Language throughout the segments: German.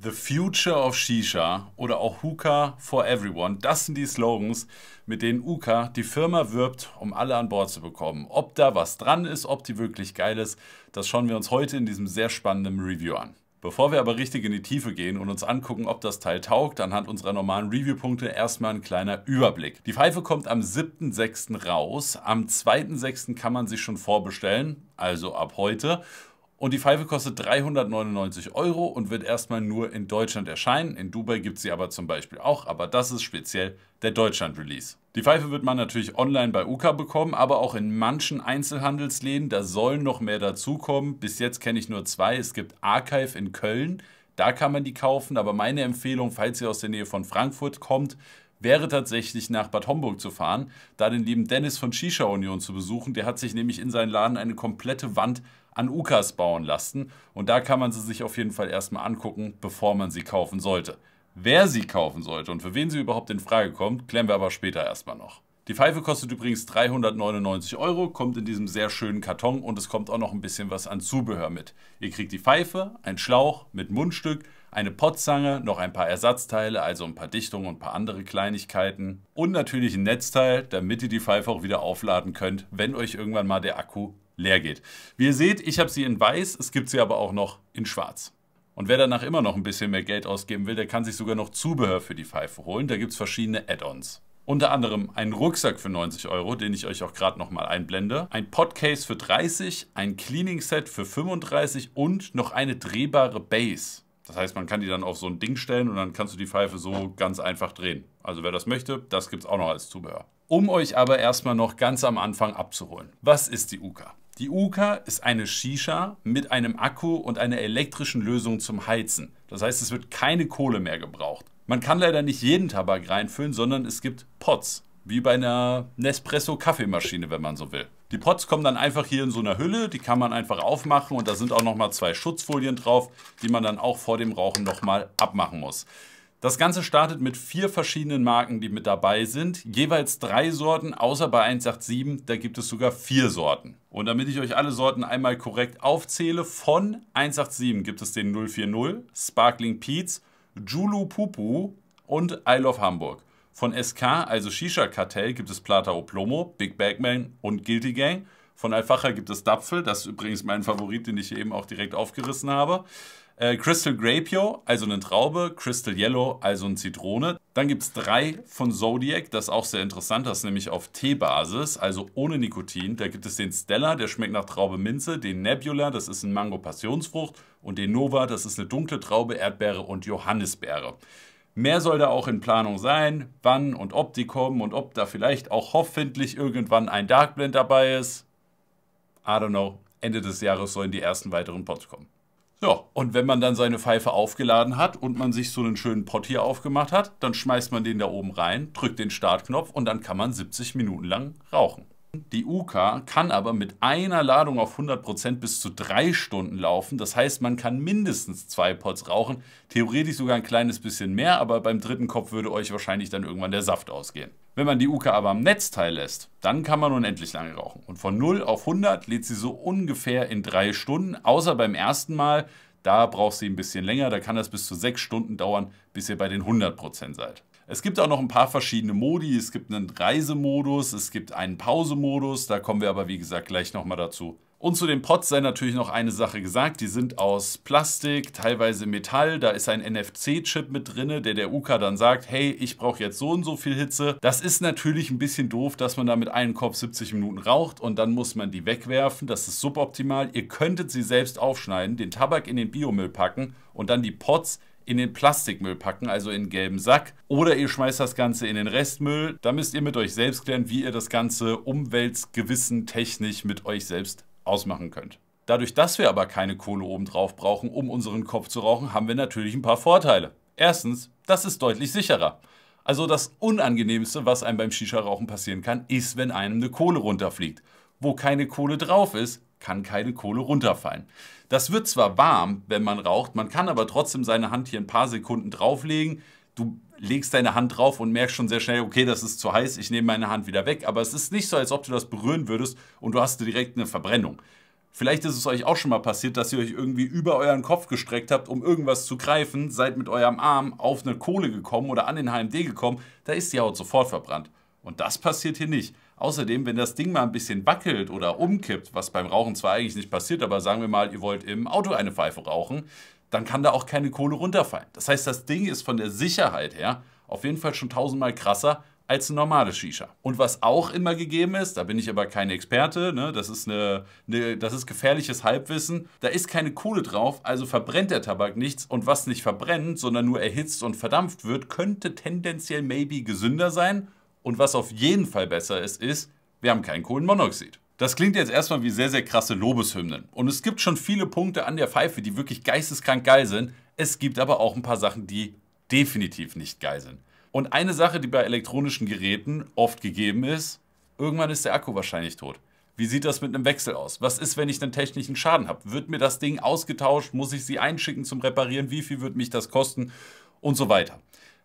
The Future of Shisha oder auch Hookah for Everyone. Das sind die Slogans, mit denen UKA die Firma wirbt, um alle an Bord zu bekommen. Ob da was dran ist, ob die wirklich geil ist, das schauen wir uns heute in diesem sehr spannenden Review an. Bevor wir aber richtig in die Tiefe gehen und uns angucken, ob das Teil taugt, anhand unserer normalen Review-Punkte erstmal ein kleiner Überblick. Die Pfeife kommt am 7.6. raus, am 2.6. kann man sich schon vorbestellen, also ab heute. Und die Pfeife kostet 399 Euro und wird erstmal nur in Deutschland erscheinen. In Dubai gibt es sie aber zum Beispiel auch, aber das ist speziell der Deutschland-Release. Die Pfeife wird man natürlich online bei UKA bekommen, aber auch in manchen Einzelhandelsläden. Da sollen noch mehr dazukommen. Bis jetzt kenne ich nur zwei. Es gibt Archive in Köln, da kann man die kaufen. Aber meine Empfehlung, falls ihr aus der Nähe von Frankfurt kommt, wäre tatsächlich nach Bad Homburg zu fahren, da den lieben Dennis von Shisha Union zu besuchen. Der hat sich nämlich in seinen Laden eine komplette Wand an UKAS bauen lassen. Und da kann man sie sich auf jeden Fall erstmal angucken, bevor man sie kaufen sollte. Wer sie kaufen sollte und für wen sie überhaupt in Frage kommt, klären wir aber später erstmal noch. Die Pfeife kostet übrigens 399 Euro, kommt in diesem sehr schönen Karton und es kommt auch noch ein bisschen was an Zubehör mit. Ihr kriegt die Pfeife, ein Schlauch mit Mundstück, eine Pottzange, noch ein paar Ersatzteile, also ein paar Dichtungen und ein paar andere Kleinigkeiten und natürlich ein Netzteil, damit ihr die Pfeife auch wieder aufladen könnt, wenn euch irgendwann mal der Akku leer geht. Wie ihr seht, ich habe sie in weiß, es gibt sie aber auch noch in schwarz. Und wer danach immer noch ein bisschen mehr Geld ausgeben will, der kann sich sogar noch Zubehör für die Pfeife holen. Da gibt es verschiedene Add-ons. Unter anderem einen Rucksack für 90 Euro, den ich euch auch gerade nochmal einblende, ein Podcase für 30, ein Cleaning-Set für 35 und noch eine drehbare Base. Das heißt, man kann die dann auf so ein Ding stellen und dann kannst du die Pfeife so ganz einfach drehen. Also wer das möchte, das gibt es auch noch als Zubehör. Um euch aber erstmal noch ganz am Anfang abzuholen. Was ist die UKA? Die Uka ist eine Shisha mit einem Akku und einer elektrischen Lösung zum Heizen. Das heißt, es wird keine Kohle mehr gebraucht. Man kann leider nicht jeden Tabak reinfüllen, sondern es gibt Pots, wie bei einer Nespresso-Kaffeemaschine, wenn man so will. Die Pots kommen dann einfach hier in so einer Hülle, die kann man einfach aufmachen und da sind auch nochmal zwei Schutzfolien drauf, die man dann auch vor dem Rauchen nochmal abmachen muss. Das Ganze startet mit vier verschiedenen Marken, die mit dabei sind. Jeweils drei Sorten, außer bei 187, da gibt es sogar vier Sorten. Und damit ich euch alle Sorten einmal korrekt aufzähle, von 187 gibt es den 040, Sparkling Peets, Julu Pupu und Isle of Hamburg. Von SK, also Shisha Kartell, gibt es Plata Oplomo, Big Bagman und Guilty Gang. Von Alfacher gibt es Dapfel, das ist übrigens mein Favorit, den ich eben auch direkt aufgerissen habe. Äh, Crystal Grapio, also eine Traube. Crystal Yellow, also eine Zitrone. Dann gibt es drei von Zodiac, das ist auch sehr interessant, das ist nämlich auf Teebasis, also ohne Nikotin. Da gibt es den Stella, der schmeckt nach Traube Minze, den Nebula, das ist ein Mango-Passionsfrucht und den Nova, das ist eine dunkle Traube, Erdbeere und Johannisbeere. Mehr soll da auch in Planung sein, wann und ob die kommen und ob da vielleicht auch hoffentlich irgendwann ein Darkblend dabei ist. I don't know. Ende des Jahres sollen die ersten weiteren Pots kommen. Ja, und wenn man dann seine Pfeife aufgeladen hat und man sich so einen schönen Pott hier aufgemacht hat, dann schmeißt man den da oben rein, drückt den Startknopf und dann kann man 70 Minuten lang rauchen. Die UK kann aber mit einer Ladung auf 100% bis zu drei Stunden laufen. Das heißt, man kann mindestens zwei Pots rauchen. Theoretisch sogar ein kleines bisschen mehr, aber beim dritten Kopf würde euch wahrscheinlich dann irgendwann der Saft ausgehen. Wenn man die UK aber am Netzteil lässt, dann kann man unendlich lange rauchen. Und von 0 auf 100 lädt sie so ungefähr in drei Stunden, außer beim ersten Mal. Da braucht sie ein bisschen länger, da kann das bis zu sechs Stunden dauern, bis ihr bei den 100% seid. Es gibt auch noch ein paar verschiedene Modi. Es gibt einen Reisemodus, es gibt einen Pausemodus. Da kommen wir aber, wie gesagt, gleich nochmal dazu. Und zu den Pots sei natürlich noch eine Sache gesagt. Die sind aus Plastik, teilweise Metall. Da ist ein NFC-Chip mit drinne, der der UK dann sagt, hey, ich brauche jetzt so und so viel Hitze. Das ist natürlich ein bisschen doof, dass man da mit einem Kopf 70 Minuten raucht und dann muss man die wegwerfen. Das ist suboptimal. Ihr könntet sie selbst aufschneiden, den Tabak in den Biomüll packen und dann die Pots in den Plastikmüll packen, also in den gelben Sack. Oder ihr schmeißt das Ganze in den Restmüll. Da müsst ihr mit euch selbst klären, wie ihr das Ganze umweltgewissentechnisch mit euch selbst ausmachen könnt. Dadurch, dass wir aber keine Kohle obendrauf brauchen, um unseren Kopf zu rauchen, haben wir natürlich ein paar Vorteile. Erstens, das ist deutlich sicherer. Also das Unangenehmste, was einem beim Shisha-Rauchen passieren kann, ist, wenn einem eine Kohle runterfliegt. Wo keine Kohle drauf ist, kann keine Kohle runterfallen. Das wird zwar warm, wenn man raucht, man kann aber trotzdem seine Hand hier ein paar Sekunden drauflegen. Du legst deine Hand drauf und merkst schon sehr schnell, okay, das ist zu heiß, ich nehme meine Hand wieder weg. Aber es ist nicht so, als ob du das berühren würdest und du hast direkt eine Verbrennung. Vielleicht ist es euch auch schon mal passiert, dass ihr euch irgendwie über euren Kopf gestreckt habt, um irgendwas zu greifen, seid mit eurem Arm auf eine Kohle gekommen oder an den HMD gekommen, da ist die Haut sofort verbrannt. Und das passiert hier nicht. Außerdem, wenn das Ding mal ein bisschen wackelt oder umkippt, was beim Rauchen zwar eigentlich nicht passiert, aber sagen wir mal, ihr wollt im Auto eine Pfeife rauchen, dann kann da auch keine Kohle runterfallen. Das heißt, das Ding ist von der Sicherheit her auf jeden Fall schon tausendmal krasser als ein normales Shisha. Und was auch immer gegeben ist, da bin ich aber kein Experte, ne? das, ist eine, eine, das ist gefährliches Halbwissen, da ist keine Kohle drauf, also verbrennt der Tabak nichts und was nicht verbrennt, sondern nur erhitzt und verdampft wird, könnte tendenziell maybe gesünder sein und was auf jeden Fall besser ist, ist, wir haben kein Kohlenmonoxid. Das klingt jetzt erstmal wie sehr, sehr krasse Lobeshymnen. Und es gibt schon viele Punkte an der Pfeife, die wirklich geisteskrank geil sind. Es gibt aber auch ein paar Sachen, die definitiv nicht geil sind. Und eine Sache, die bei elektronischen Geräten oft gegeben ist, irgendwann ist der Akku wahrscheinlich tot. Wie sieht das mit einem Wechsel aus? Was ist, wenn ich einen technischen Schaden habe? Wird mir das Ding ausgetauscht? Muss ich sie einschicken zum Reparieren? Wie viel wird mich das kosten? Und so weiter.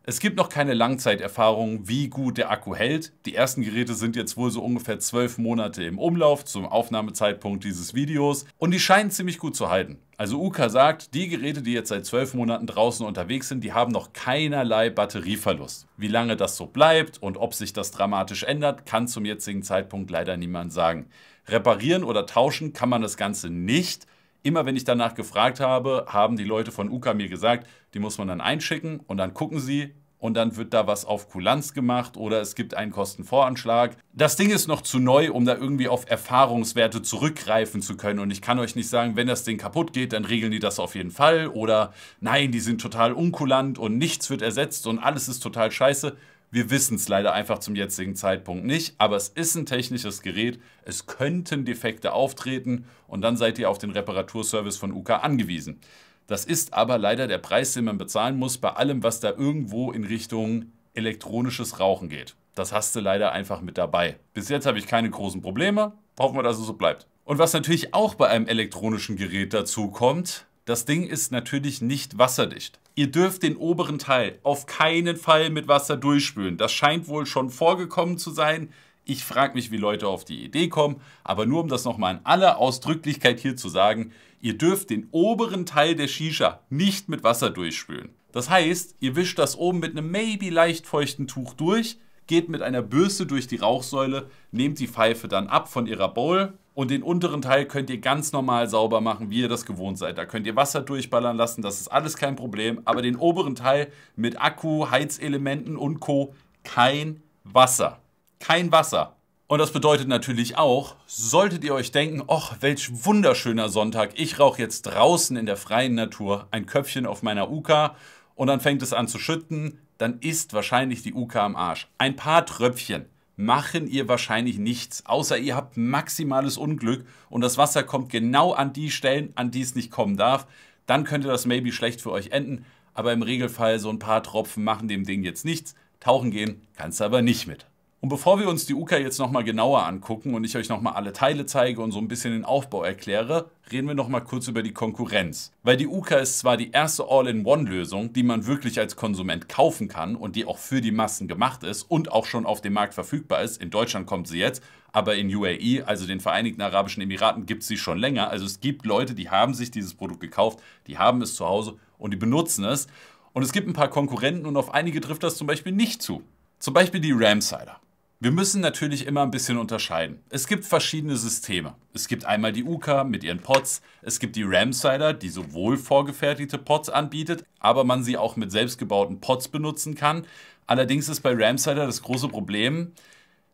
Es gibt noch keine Langzeiterfahrung, wie gut der Akku hält. Die ersten Geräte sind jetzt wohl so ungefähr zwölf Monate im Umlauf zum Aufnahmezeitpunkt dieses Videos und die scheinen ziemlich gut zu halten. Also Uka sagt, die Geräte, die jetzt seit zwölf Monaten draußen unterwegs sind, die haben noch keinerlei Batterieverlust. Wie lange das so bleibt und ob sich das dramatisch ändert, kann zum jetzigen Zeitpunkt leider niemand sagen. Reparieren oder tauschen kann man das Ganze nicht, immer wenn ich danach gefragt habe, haben die Leute von UKA mir gesagt, die muss man dann einschicken und dann gucken sie und dann wird da was auf Kulanz gemacht oder es gibt einen Kostenvoranschlag. Das Ding ist noch zu neu, um da irgendwie auf Erfahrungswerte zurückgreifen zu können und ich kann euch nicht sagen, wenn das Ding kaputt geht, dann regeln die das auf jeden Fall oder nein, die sind total unkulant und nichts wird ersetzt und alles ist total scheiße. Wir wissen es leider einfach zum jetzigen Zeitpunkt nicht, aber es ist ein technisches Gerät. Es könnten Defekte auftreten und dann seid ihr auf den Reparaturservice von UK angewiesen. Das ist aber leider der Preis, den man bezahlen muss bei allem, was da irgendwo in Richtung elektronisches Rauchen geht. Das hast du leider einfach mit dabei. Bis jetzt habe ich keine großen Probleme. Hoffen wir, dass es so bleibt. Und was natürlich auch bei einem elektronischen Gerät dazu kommt, das Ding ist natürlich nicht wasserdicht. Ihr dürft den oberen Teil auf keinen Fall mit Wasser durchspülen. Das scheint wohl schon vorgekommen zu sein. Ich frage mich, wie Leute auf die Idee kommen, aber nur um das nochmal in aller Ausdrücklichkeit hier zu sagen, ihr dürft den oberen Teil der Shisha nicht mit Wasser durchspülen. Das heißt, ihr wischt das oben mit einem maybe leicht feuchten Tuch durch, geht mit einer Bürste durch die Rauchsäule, nehmt die Pfeife dann ab von ihrer Bowl, und den unteren Teil könnt ihr ganz normal sauber machen, wie ihr das gewohnt seid. Da könnt ihr Wasser durchballern lassen, das ist alles kein Problem. Aber den oberen Teil mit Akku, Heizelementen und Co. kein Wasser. Kein Wasser. Und das bedeutet natürlich auch, solltet ihr euch denken, ach, welch wunderschöner Sonntag, ich rauche jetzt draußen in der freien Natur ein Köpfchen auf meiner Uka und dann fängt es an zu schütten, dann ist wahrscheinlich die Uka am Arsch. Ein paar Tröpfchen machen ihr wahrscheinlich nichts, außer ihr habt maximales Unglück und das Wasser kommt genau an die Stellen, an die es nicht kommen darf. Dann könnte das maybe schlecht für euch enden, aber im Regelfall so ein paar Tropfen machen dem Ding jetzt nichts. Tauchen gehen kannst du aber nicht mit. Und bevor wir uns die UKA jetzt nochmal genauer angucken und ich euch nochmal alle Teile zeige und so ein bisschen den Aufbau erkläre, reden wir nochmal kurz über die Konkurrenz. Weil die UKA ist zwar die erste All-in-One-Lösung, die man wirklich als Konsument kaufen kann und die auch für die Massen gemacht ist und auch schon auf dem Markt verfügbar ist, in Deutschland kommt sie jetzt, aber in UAE, also den Vereinigten Arabischen Emiraten, gibt es sie schon länger. Also es gibt Leute, die haben sich dieses Produkt gekauft, die haben es zu Hause und die benutzen es. Und es gibt ein paar Konkurrenten und auf einige trifft das zum Beispiel nicht zu. Zum Beispiel die Ramsider. Wir müssen natürlich immer ein bisschen unterscheiden. Es gibt verschiedene Systeme. Es gibt einmal die UCA mit ihren Pots, es gibt die Ramsider, die sowohl vorgefertigte Pots anbietet, aber man sie auch mit selbstgebauten Pots benutzen kann. Allerdings ist bei Ramsider das große Problem,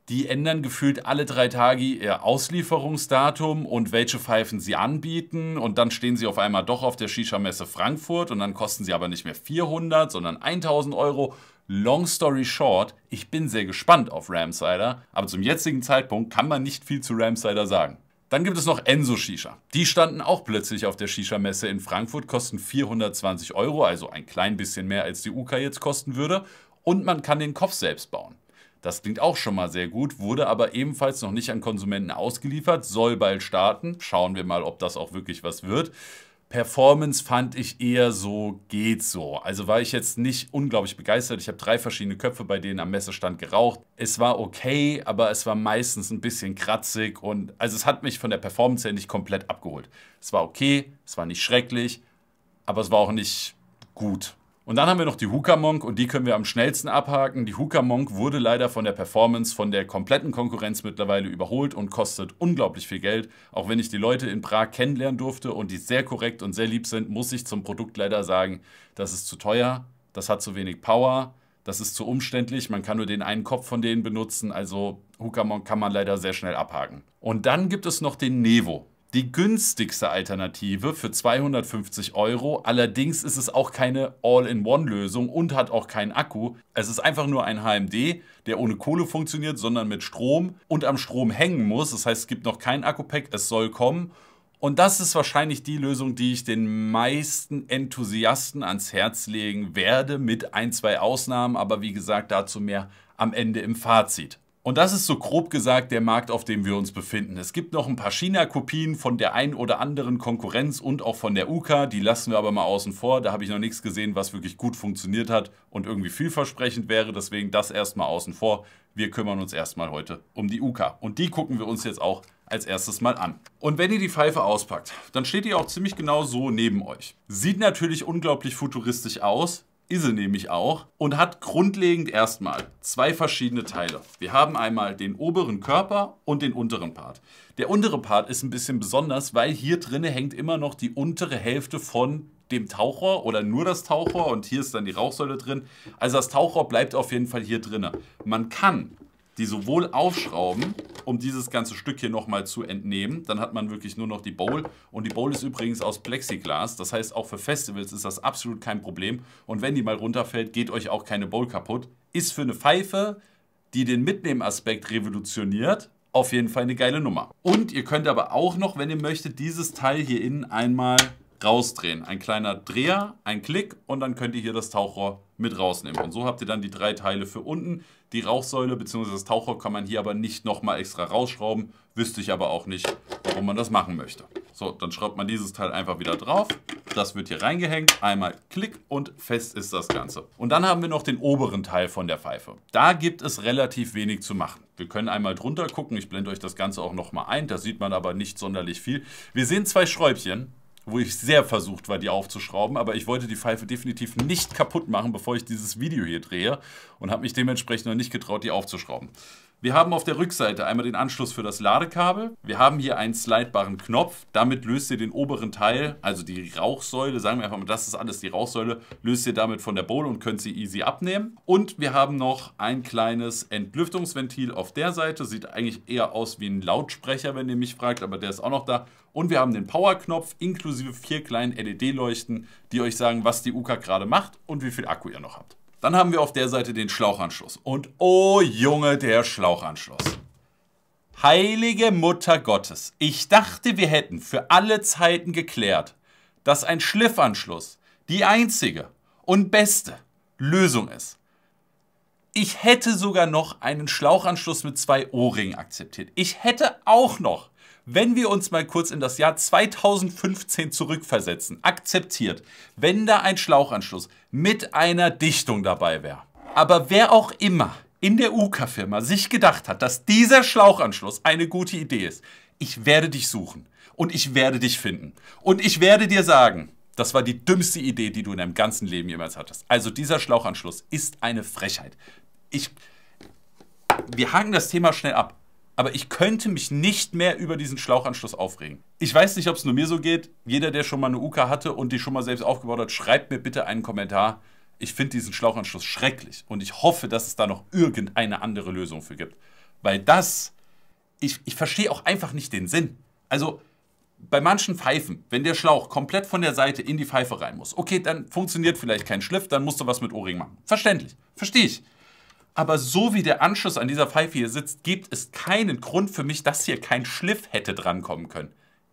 die ändern gefühlt alle drei Tage ihr Auslieferungsdatum und welche Pfeifen sie anbieten. Und dann stehen sie auf einmal doch auf der Shisha-Messe Frankfurt und dann kosten sie aber nicht mehr 400, sondern 1000 Euro. Long story short, ich bin sehr gespannt auf Ramsider, aber zum jetzigen Zeitpunkt kann man nicht viel zu Ramsider sagen. Dann gibt es noch Enso Shisha. Die standen auch plötzlich auf der Shisha-Messe in Frankfurt, kosten 420 Euro, also ein klein bisschen mehr als die UK jetzt kosten würde. Und man kann den Kopf selbst bauen. Das klingt auch schon mal sehr gut, wurde aber ebenfalls noch nicht an Konsumenten ausgeliefert, soll bald starten. Schauen wir mal, ob das auch wirklich was wird. Performance fand ich eher so, geht so. Also war ich jetzt nicht unglaublich begeistert. Ich habe drei verschiedene Köpfe bei denen am Messestand geraucht. Es war okay, aber es war meistens ein bisschen kratzig und also es hat mich von der Performance her nicht komplett abgeholt. Es war okay, es war nicht schrecklich, aber es war auch nicht gut. Und dann haben wir noch die Hooker-Monk und die können wir am schnellsten abhaken. Die Hooker-Monk wurde leider von der Performance von der kompletten Konkurrenz mittlerweile überholt und kostet unglaublich viel Geld. Auch wenn ich die Leute in Prag kennenlernen durfte und die sehr korrekt und sehr lieb sind, muss ich zum Produkt leider sagen, das ist zu teuer, das hat zu wenig Power, das ist zu umständlich, man kann nur den einen Kopf von denen benutzen, also Hooker-Monk kann man leider sehr schnell abhaken. Und dann gibt es noch den Nevo die günstigste Alternative für 250 Euro. Allerdings ist es auch keine All-in-One-Lösung und hat auch keinen Akku. Es ist einfach nur ein HMD, der ohne Kohle funktioniert, sondern mit Strom und am Strom hängen muss. Das heißt, es gibt noch kein Akku-Pack, es soll kommen. Und das ist wahrscheinlich die Lösung, die ich den meisten Enthusiasten ans Herz legen werde, mit ein, zwei Ausnahmen, aber wie gesagt, dazu mehr am Ende im Fazit. Und das ist so grob gesagt der Markt, auf dem wir uns befinden. Es gibt noch ein paar China-Kopien von der ein oder anderen Konkurrenz und auch von der UKA. Die lassen wir aber mal außen vor. Da habe ich noch nichts gesehen, was wirklich gut funktioniert hat und irgendwie vielversprechend wäre. Deswegen das erstmal außen vor. Wir kümmern uns erstmal heute um die UKA. Und die gucken wir uns jetzt auch als erstes mal an. Und wenn ihr die Pfeife auspackt, dann steht die auch ziemlich genau so neben euch. Sieht natürlich unglaublich futuristisch aus, ist sie nämlich auch und hat grundlegend erstmal zwei verschiedene Teile. Wir haben einmal den oberen Körper und den unteren Part. Der untere Part ist ein bisschen besonders, weil hier drinne hängt immer noch die untere Hälfte von dem Tauchrohr oder nur das Tauchrohr und hier ist dann die Rauchsäule drin. Also das Tauchrohr bleibt auf jeden Fall hier drin. Man kann die sowohl aufschrauben, um dieses ganze Stück hier nochmal zu entnehmen. Dann hat man wirklich nur noch die Bowl. Und die Bowl ist übrigens aus Plexiglas. Das heißt, auch für Festivals ist das absolut kein Problem. Und wenn die mal runterfällt, geht euch auch keine Bowl kaputt. Ist für eine Pfeife, die den Mitnehmaspekt revolutioniert, auf jeden Fall eine geile Nummer. Und ihr könnt aber auch noch, wenn ihr möchtet, dieses Teil hier innen einmal rausdrehen. Ein kleiner Dreher, ein Klick und dann könnt ihr hier das Tauchrohr mit rausnehmen. Und so habt ihr dann die drei Teile für unten. Die Rauchsäule bzw. das Tauchrohr kann man hier aber nicht nochmal extra rausschrauben. Wüsste ich aber auch nicht, warum man das machen möchte. So, dann schraubt man dieses Teil einfach wieder drauf. Das wird hier reingehängt. Einmal Klick und fest ist das Ganze. Und dann haben wir noch den oberen Teil von der Pfeife. Da gibt es relativ wenig zu machen. Wir können einmal drunter gucken. Ich blende euch das Ganze auch nochmal ein. Da sieht man aber nicht sonderlich viel. Wir sehen zwei Schräubchen wo ich sehr versucht war, die aufzuschrauben, aber ich wollte die Pfeife definitiv nicht kaputt machen, bevor ich dieses Video hier drehe und habe mich dementsprechend noch nicht getraut, die aufzuschrauben. Wir haben auf der Rückseite einmal den Anschluss für das Ladekabel. Wir haben hier einen slidebaren Knopf. Damit löst ihr den oberen Teil, also die Rauchsäule, sagen wir einfach mal, das ist alles die Rauchsäule, löst ihr damit von der Bowl und könnt sie easy abnehmen. Und wir haben noch ein kleines Entlüftungsventil auf der Seite. Sieht eigentlich eher aus wie ein Lautsprecher, wenn ihr mich fragt, aber der ist auch noch da. Und wir haben den Powerknopf inklusive vier kleinen LED-Leuchten, die euch sagen, was die UKA gerade macht und wie viel Akku ihr noch habt. Dann haben wir auf der Seite den Schlauchanschluss. Und oh Junge, der Schlauchanschluss. Heilige Mutter Gottes, ich dachte, wir hätten für alle Zeiten geklärt, dass ein Schliffanschluss die einzige und beste Lösung ist. Ich hätte sogar noch einen Schlauchanschluss mit zwei O-Ringen akzeptiert. Ich hätte auch noch wenn wir uns mal kurz in das Jahr 2015 zurückversetzen, akzeptiert, wenn da ein Schlauchanschluss mit einer Dichtung dabei wäre. Aber wer auch immer in der UKA-Firma sich gedacht hat, dass dieser Schlauchanschluss eine gute Idee ist, ich werde dich suchen und ich werde dich finden und ich werde dir sagen, das war die dümmste Idee, die du in deinem ganzen Leben jemals hattest. Also dieser Schlauchanschluss ist eine Frechheit. Ich, wir haken das Thema schnell ab aber ich könnte mich nicht mehr über diesen Schlauchanschluss aufregen. Ich weiß nicht, ob es nur mir so geht. Jeder, der schon mal eine UK hatte und die schon mal selbst aufgebaut hat, schreibt mir bitte einen Kommentar. Ich finde diesen Schlauchanschluss schrecklich und ich hoffe, dass es da noch irgendeine andere Lösung für gibt. Weil das, ich, ich verstehe auch einfach nicht den Sinn. Also bei manchen Pfeifen, wenn der Schlauch komplett von der Seite in die Pfeife rein muss, okay, dann funktioniert vielleicht kein Schliff, dann musst du was mit O-Ring machen. Verständlich, verstehe ich. Aber so wie der Anschluss an dieser Pfeife hier sitzt, gibt es keinen Grund für mich, dass hier kein Schliff hätte drankommen können.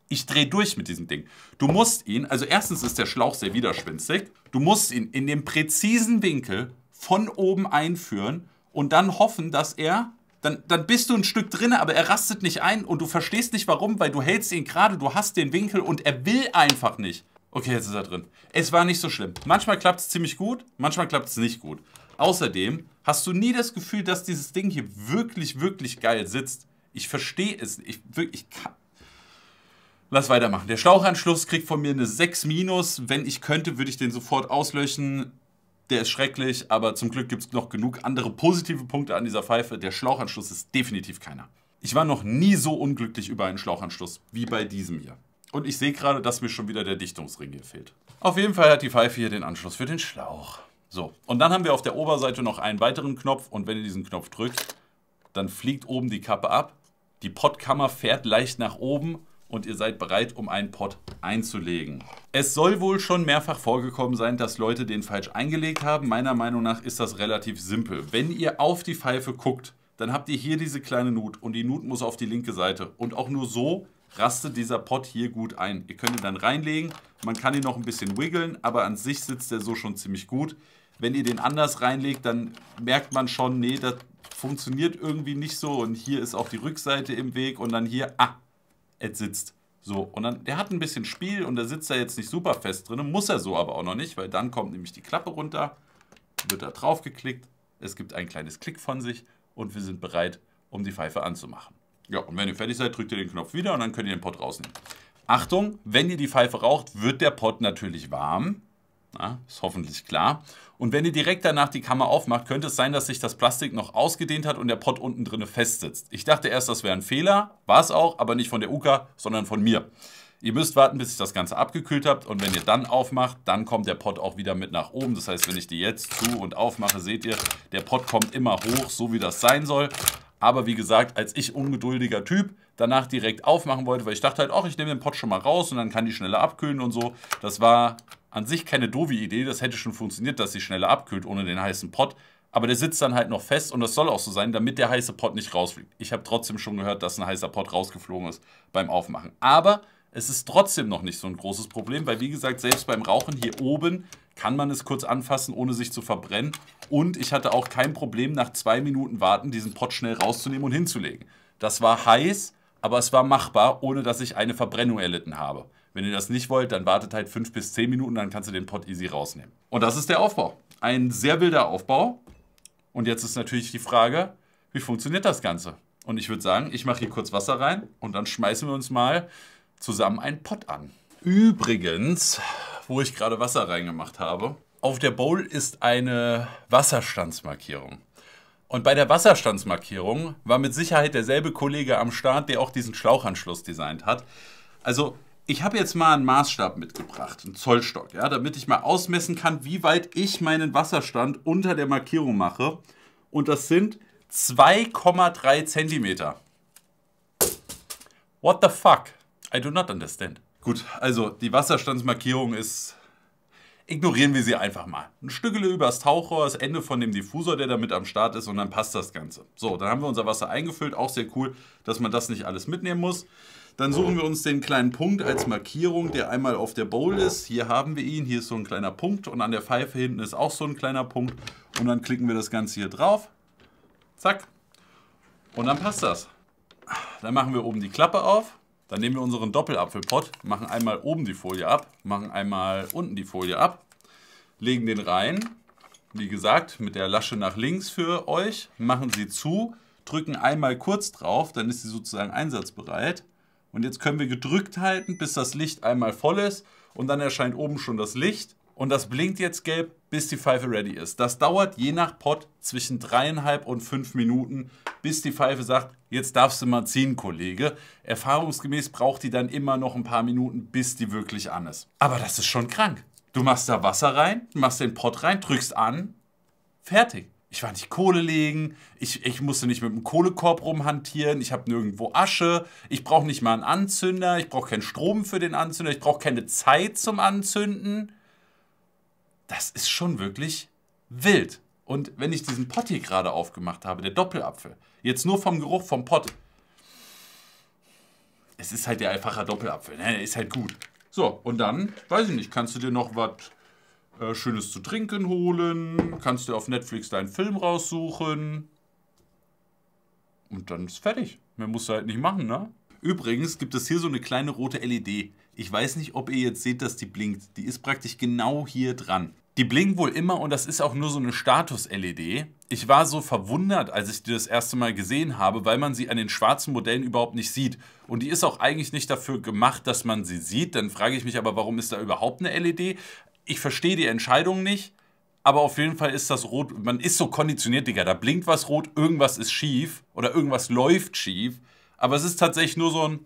Ich drehe durch mit diesem Ding. Du musst ihn, also erstens ist der Schlauch sehr widerspenstig, du musst ihn in dem präzisen Winkel von oben einführen und dann hoffen, dass er, dann, dann bist du ein Stück drin, aber er rastet nicht ein und du verstehst nicht warum, weil du hältst ihn gerade, du hast den Winkel und er will einfach nicht. Okay, jetzt ist er drin. Es war nicht so schlimm. Manchmal klappt es ziemlich gut, manchmal klappt es nicht gut. Außerdem hast du nie das Gefühl, dass dieses Ding hier wirklich, wirklich geil sitzt. Ich verstehe es. Ich, ich kann. Lass weitermachen. Der Schlauchanschluss kriegt von mir eine 6 minus. Wenn ich könnte, würde ich den sofort auslöschen. Der ist schrecklich, aber zum Glück gibt es noch genug andere positive Punkte an dieser Pfeife. Der Schlauchanschluss ist definitiv keiner. Ich war noch nie so unglücklich über einen Schlauchanschluss wie bei diesem hier. Und ich sehe gerade, dass mir schon wieder der Dichtungsring hier fehlt. Auf jeden Fall hat die Pfeife hier den Anschluss für den Schlauch. So, und dann haben wir auf der Oberseite noch einen weiteren Knopf und wenn ihr diesen Knopf drückt, dann fliegt oben die Kappe ab, die Pottkammer fährt leicht nach oben und ihr seid bereit, um einen Pott einzulegen. Es soll wohl schon mehrfach vorgekommen sein, dass Leute den falsch eingelegt haben. Meiner Meinung nach ist das relativ simpel. Wenn ihr auf die Pfeife guckt, dann habt ihr hier diese kleine Nut und die Nut muss auf die linke Seite. Und auch nur so rastet dieser Pott hier gut ein. Ihr könnt ihn dann reinlegen, man kann ihn noch ein bisschen wiggeln, aber an sich sitzt er so schon ziemlich gut wenn ihr den anders reinlegt, dann merkt man schon, nee, das funktioniert irgendwie nicht so. Und hier ist auch die Rückseite im Weg und dann hier, ah, es sitzt. So, und dann, der hat ein bisschen Spiel und der sitzt da jetzt nicht super fest drin. Muss er so aber auch noch nicht, weil dann kommt nämlich die Klappe runter, wird da drauf geklickt, es gibt ein kleines Klick von sich und wir sind bereit, um die Pfeife anzumachen. Ja, und wenn ihr fertig seid, drückt ihr den Knopf wieder und dann könnt ihr den Pott rausnehmen. Achtung, wenn ihr die Pfeife raucht, wird der Pott natürlich warm. Na, ist hoffentlich klar. Und wenn ihr direkt danach die Kammer aufmacht, könnte es sein, dass sich das Plastik noch ausgedehnt hat und der Pott unten drin festsitzt. Ich dachte erst, das wäre ein Fehler, war es auch, aber nicht von der UKA, sondern von mir. Ihr müsst warten, bis ich das Ganze abgekühlt habt und wenn ihr dann aufmacht, dann kommt der Pott auch wieder mit nach oben. Das heißt, wenn ich die jetzt zu- und aufmache, seht ihr, der Pott kommt immer hoch, so wie das sein soll. Aber wie gesagt, als ich ungeduldiger Typ danach direkt aufmachen wollte, weil ich dachte halt, ach, ich nehme den Pott schon mal raus und dann kann die schneller abkühlen und so. Das war an sich keine doofe Idee, das hätte schon funktioniert, dass sie schneller abkühlt ohne den heißen Pot. Aber der sitzt dann halt noch fest und das soll auch so sein, damit der heiße Pot nicht rausfliegt. Ich habe trotzdem schon gehört, dass ein heißer Pot rausgeflogen ist beim Aufmachen. Aber es ist trotzdem noch nicht so ein großes Problem, weil wie gesagt, selbst beim Rauchen hier oben kann man es kurz anfassen, ohne sich zu verbrennen. Und ich hatte auch kein Problem, nach zwei Minuten warten, diesen Pot schnell rauszunehmen und hinzulegen. Das war heiß, aber es war machbar, ohne dass ich eine Verbrennung erlitten habe. Wenn ihr das nicht wollt, dann wartet halt fünf bis zehn Minuten, dann kannst du den Pot easy rausnehmen. Und das ist der Aufbau. Ein sehr wilder Aufbau. Und jetzt ist natürlich die Frage, wie funktioniert das Ganze? Und ich würde sagen, ich mache hier kurz Wasser rein und dann schmeißen wir uns mal zusammen einen Pot an. Übrigens, wo ich gerade Wasser reingemacht habe, auf der Bowl ist eine Wasserstandsmarkierung. Und bei der Wasserstandsmarkierung war mit Sicherheit derselbe Kollege am Start, der auch diesen Schlauchanschluss designt hat. Also ich habe jetzt mal einen Maßstab mitgebracht, einen Zollstock, ja, damit ich mal ausmessen kann, wie weit ich meinen Wasserstand unter der Markierung mache. Und das sind 2,3 Zentimeter. What the fuck? I do not understand. Gut, also die Wasserstandsmarkierung ist. Ignorieren wir sie einfach mal. Ein Stückele übers Tauchrohr, das Ende von dem Diffusor, der damit am Start ist, und dann passt das Ganze. So, dann haben wir unser Wasser eingefüllt. Auch sehr cool, dass man das nicht alles mitnehmen muss. Dann suchen wir uns den kleinen Punkt als Markierung, der einmal auf der Bowl ist. Hier haben wir ihn, hier ist so ein kleiner Punkt und an der Pfeife hinten ist auch so ein kleiner Punkt. Und dann klicken wir das Ganze hier drauf. Zack. Und dann passt das. Dann machen wir oben die Klappe auf. Dann nehmen wir unseren Doppelapfelpott, machen einmal oben die Folie ab, machen einmal unten die Folie ab, legen den rein. Wie gesagt, mit der Lasche nach links für euch, machen sie zu, drücken einmal kurz drauf, dann ist sie sozusagen einsatzbereit. Und jetzt können wir gedrückt halten, bis das Licht einmal voll ist. Und dann erscheint oben schon das Licht. Und das blinkt jetzt gelb, bis die Pfeife ready ist. Das dauert je nach Pot zwischen dreieinhalb und fünf Minuten, bis die Pfeife sagt, jetzt darfst du mal ziehen, Kollege. Erfahrungsgemäß braucht die dann immer noch ein paar Minuten, bis die wirklich an ist. Aber das ist schon krank. Du machst da Wasser rein, machst den Pot rein, drückst an, fertig ich war nicht Kohle legen, ich, ich musste nicht mit dem Kohlekorb rumhantieren, ich habe nirgendwo Asche, ich brauche nicht mal einen Anzünder, ich brauche keinen Strom für den Anzünder, ich brauche keine Zeit zum Anzünden. Das ist schon wirklich wild. Und wenn ich diesen Pott hier gerade aufgemacht habe, der Doppelapfel, jetzt nur vom Geruch vom Pott, es ist halt der einfache Doppelapfel, ne? ist halt gut. So, und dann, weiß ich nicht, kannst du dir noch was äh, Schönes zu trinken holen, kannst dir auf Netflix deinen Film raussuchen. Und dann ist fertig. Mehr musst du halt nicht machen, ne? Übrigens gibt es hier so eine kleine rote LED. Ich weiß nicht, ob ihr jetzt seht, dass die blinkt. Die ist praktisch genau hier dran. Die blinken wohl immer und das ist auch nur so eine Status-LED. Ich war so verwundert, als ich die das erste Mal gesehen habe, weil man sie an den schwarzen Modellen überhaupt nicht sieht. Und die ist auch eigentlich nicht dafür gemacht, dass man sie sieht. Dann frage ich mich aber, warum ist da überhaupt eine LED? ich verstehe die Entscheidung nicht, aber auf jeden Fall ist das rot. Man ist so konditioniert, Digga. Da blinkt was rot, irgendwas ist schief oder irgendwas läuft schief. Aber es ist tatsächlich nur so ein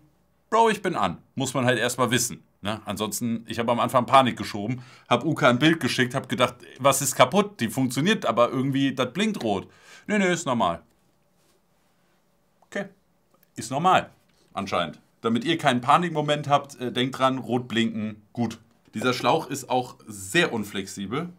Bro, ich bin an. Muss man halt erstmal wissen. Ne? Ansonsten, ich habe am Anfang Panik geschoben, habe Uka ein Bild geschickt, habe gedacht, was ist kaputt? Die funktioniert, aber irgendwie, das blinkt rot. Nee, nee, ist normal. Okay, ist normal, anscheinend. Damit ihr keinen Panikmoment habt, äh, denkt dran, rot blinken, gut. Dieser Schlauch ist auch sehr unflexibel,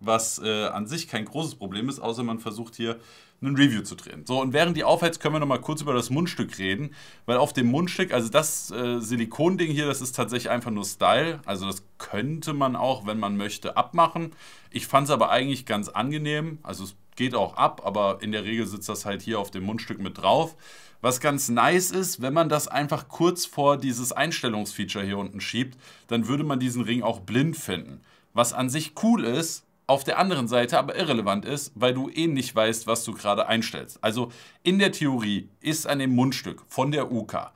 was äh, an sich kein großes Problem ist, außer man versucht hier ein Review zu drehen. So, und während die aufheizt, können wir nochmal kurz über das Mundstück reden, weil auf dem Mundstück, also das äh, Silikonding hier, das ist tatsächlich einfach nur Style. Also das könnte man auch, wenn man möchte, abmachen. Ich fand es aber eigentlich ganz angenehm. Also es geht auch ab, aber in der Regel sitzt das halt hier auf dem Mundstück mit drauf. Was ganz nice ist, wenn man das einfach kurz vor dieses Einstellungsfeature hier unten schiebt, dann würde man diesen Ring auch blind finden. Was an sich cool ist, auf der anderen Seite aber irrelevant ist, weil du eh nicht weißt, was du gerade einstellst. Also in der Theorie ist an dem Mundstück von der UK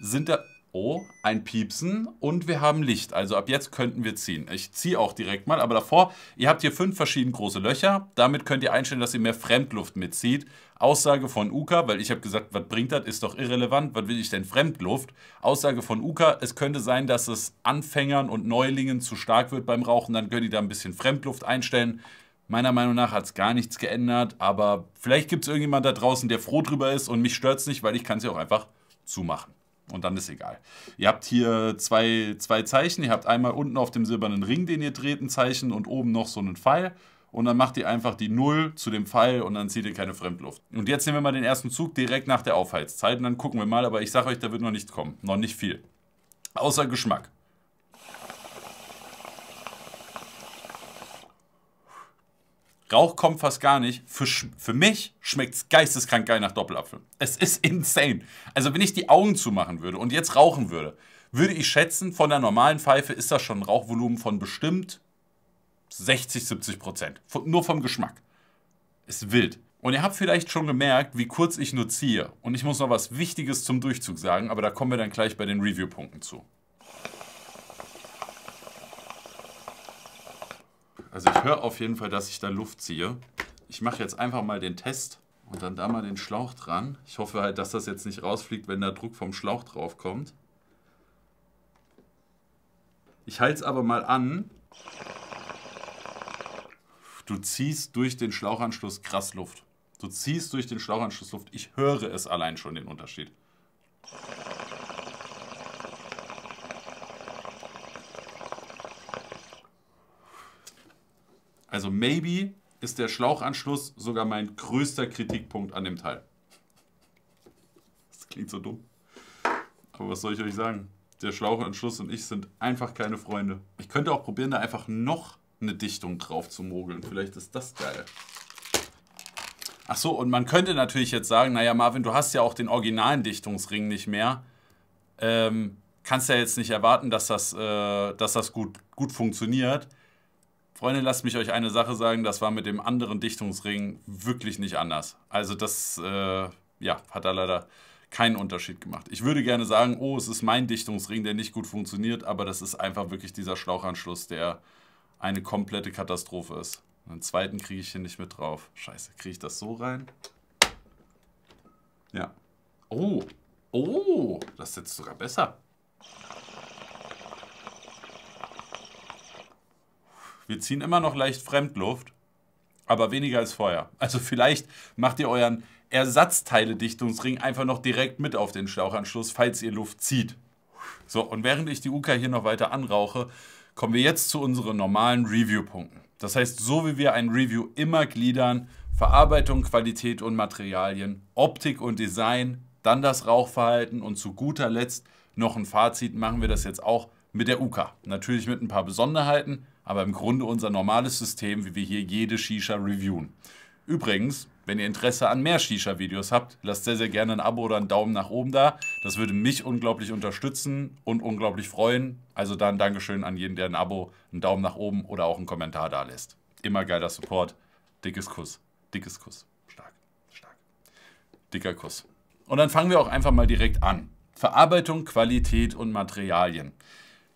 sind da Oh, ein Piepsen und wir haben Licht. Also ab jetzt könnten wir ziehen. Ich ziehe auch direkt mal, aber davor, ihr habt hier fünf verschiedene große Löcher. Damit könnt ihr einstellen, dass ihr mehr Fremdluft mitzieht. Aussage von Uka, weil ich habe gesagt, was bringt das, ist doch irrelevant, was will ich denn Fremdluft? Aussage von Uka, es könnte sein, dass es Anfängern und Neulingen zu stark wird beim Rauchen, dann könnt ihr da ein bisschen Fremdluft einstellen. Meiner Meinung nach hat es gar nichts geändert, aber vielleicht gibt es irgendjemand da draußen, der froh drüber ist und mich stört es nicht, weil ich kann es ja auch einfach zumachen. Und dann ist egal. Ihr habt hier zwei, zwei Zeichen. Ihr habt einmal unten auf dem silbernen Ring, den ihr dreht, ein Zeichen und oben noch so einen Pfeil. Und dann macht ihr einfach die Null zu dem Pfeil und dann zieht ihr keine Fremdluft. Und jetzt nehmen wir mal den ersten Zug direkt nach der Aufheizzeit und dann gucken wir mal. Aber ich sage euch, da wird noch nichts kommen. Noch nicht viel. Außer Geschmack. Rauch kommt fast gar nicht. Für, für mich schmeckt es geisteskrank geil nach Doppelapfel. Es ist insane. Also wenn ich die Augen zumachen würde und jetzt rauchen würde, würde ich schätzen, von der normalen Pfeife ist das schon ein Rauchvolumen von bestimmt 60, 70 Prozent. Nur vom Geschmack. Ist wild. Und ihr habt vielleicht schon gemerkt, wie kurz ich nur ziehe. Und ich muss noch was Wichtiges zum Durchzug sagen, aber da kommen wir dann gleich bei den Review-Punkten zu. Also ich höre auf jeden Fall, dass ich da Luft ziehe. Ich mache jetzt einfach mal den Test und dann da mal den Schlauch dran. Ich hoffe halt, dass das jetzt nicht rausfliegt, wenn da Druck vom Schlauch drauf kommt. Ich halte es aber mal an. Du ziehst durch den Schlauchanschluss krass Luft. Du ziehst durch den Schlauchanschluss Luft. Ich höre es allein schon, den Unterschied. Also maybe ist der Schlauchanschluss sogar mein größter Kritikpunkt an dem Teil. Das klingt so dumm. Aber was soll ich euch sagen? Der Schlauchanschluss und ich sind einfach keine Freunde. Ich könnte auch probieren, da einfach noch eine Dichtung drauf zu mogeln. Vielleicht ist das geil. Ach so, und man könnte natürlich jetzt sagen, naja, Marvin, du hast ja auch den originalen Dichtungsring nicht mehr. Ähm, kannst ja jetzt nicht erwarten, dass das, äh, dass das gut, gut funktioniert. Freunde, lasst mich euch eine Sache sagen, das war mit dem anderen Dichtungsring wirklich nicht anders. Also das, äh, ja, hat da leider keinen Unterschied gemacht. Ich würde gerne sagen, oh, es ist mein Dichtungsring, der nicht gut funktioniert, aber das ist einfach wirklich dieser Schlauchanschluss, der eine komplette Katastrophe ist. Einen zweiten kriege ich hier nicht mit drauf. Scheiße, kriege ich das so rein? Ja. Oh, oh, das sitzt sogar besser. Wir ziehen immer noch leicht Fremdluft, aber weniger als vorher. Also vielleicht macht ihr euren Ersatzteile-Dichtungsring einfach noch direkt mit auf den Schlauchanschluss, falls ihr Luft zieht. So, und während ich die Uka hier noch weiter anrauche, kommen wir jetzt zu unseren normalen Review-Punkten. Das heißt, so wie wir ein Review immer gliedern, Verarbeitung, Qualität und Materialien, Optik und Design, dann das Rauchverhalten und zu guter Letzt noch ein Fazit machen wir das jetzt auch mit der Uka. Natürlich mit ein paar Besonderheiten, aber im Grunde unser normales System, wie wir hier jede Shisha reviewen. Übrigens, wenn ihr Interesse an mehr Shisha-Videos habt, lasst sehr, sehr gerne ein Abo oder einen Daumen nach oben da. Das würde mich unglaublich unterstützen und unglaublich freuen. Also dann Dankeschön an jeden, der ein Abo, einen Daumen nach oben oder auch einen Kommentar da lässt. Immer geiler Support. Dickes Kuss. Dickes Kuss. Stark. Stark. Dicker Kuss. Und dann fangen wir auch einfach mal direkt an. Verarbeitung, Qualität und Materialien.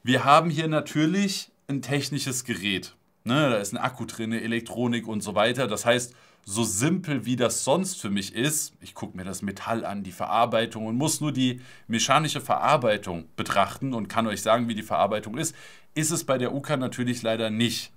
Wir haben hier natürlich ein technisches Gerät. Ne? Da ist ein Akku drin, Elektronik und so weiter. Das heißt, so simpel wie das sonst für mich ist, ich gucke mir das Metall an, die Verarbeitung und muss nur die mechanische Verarbeitung betrachten und kann euch sagen, wie die Verarbeitung ist, ist es bei der UKA natürlich leider nicht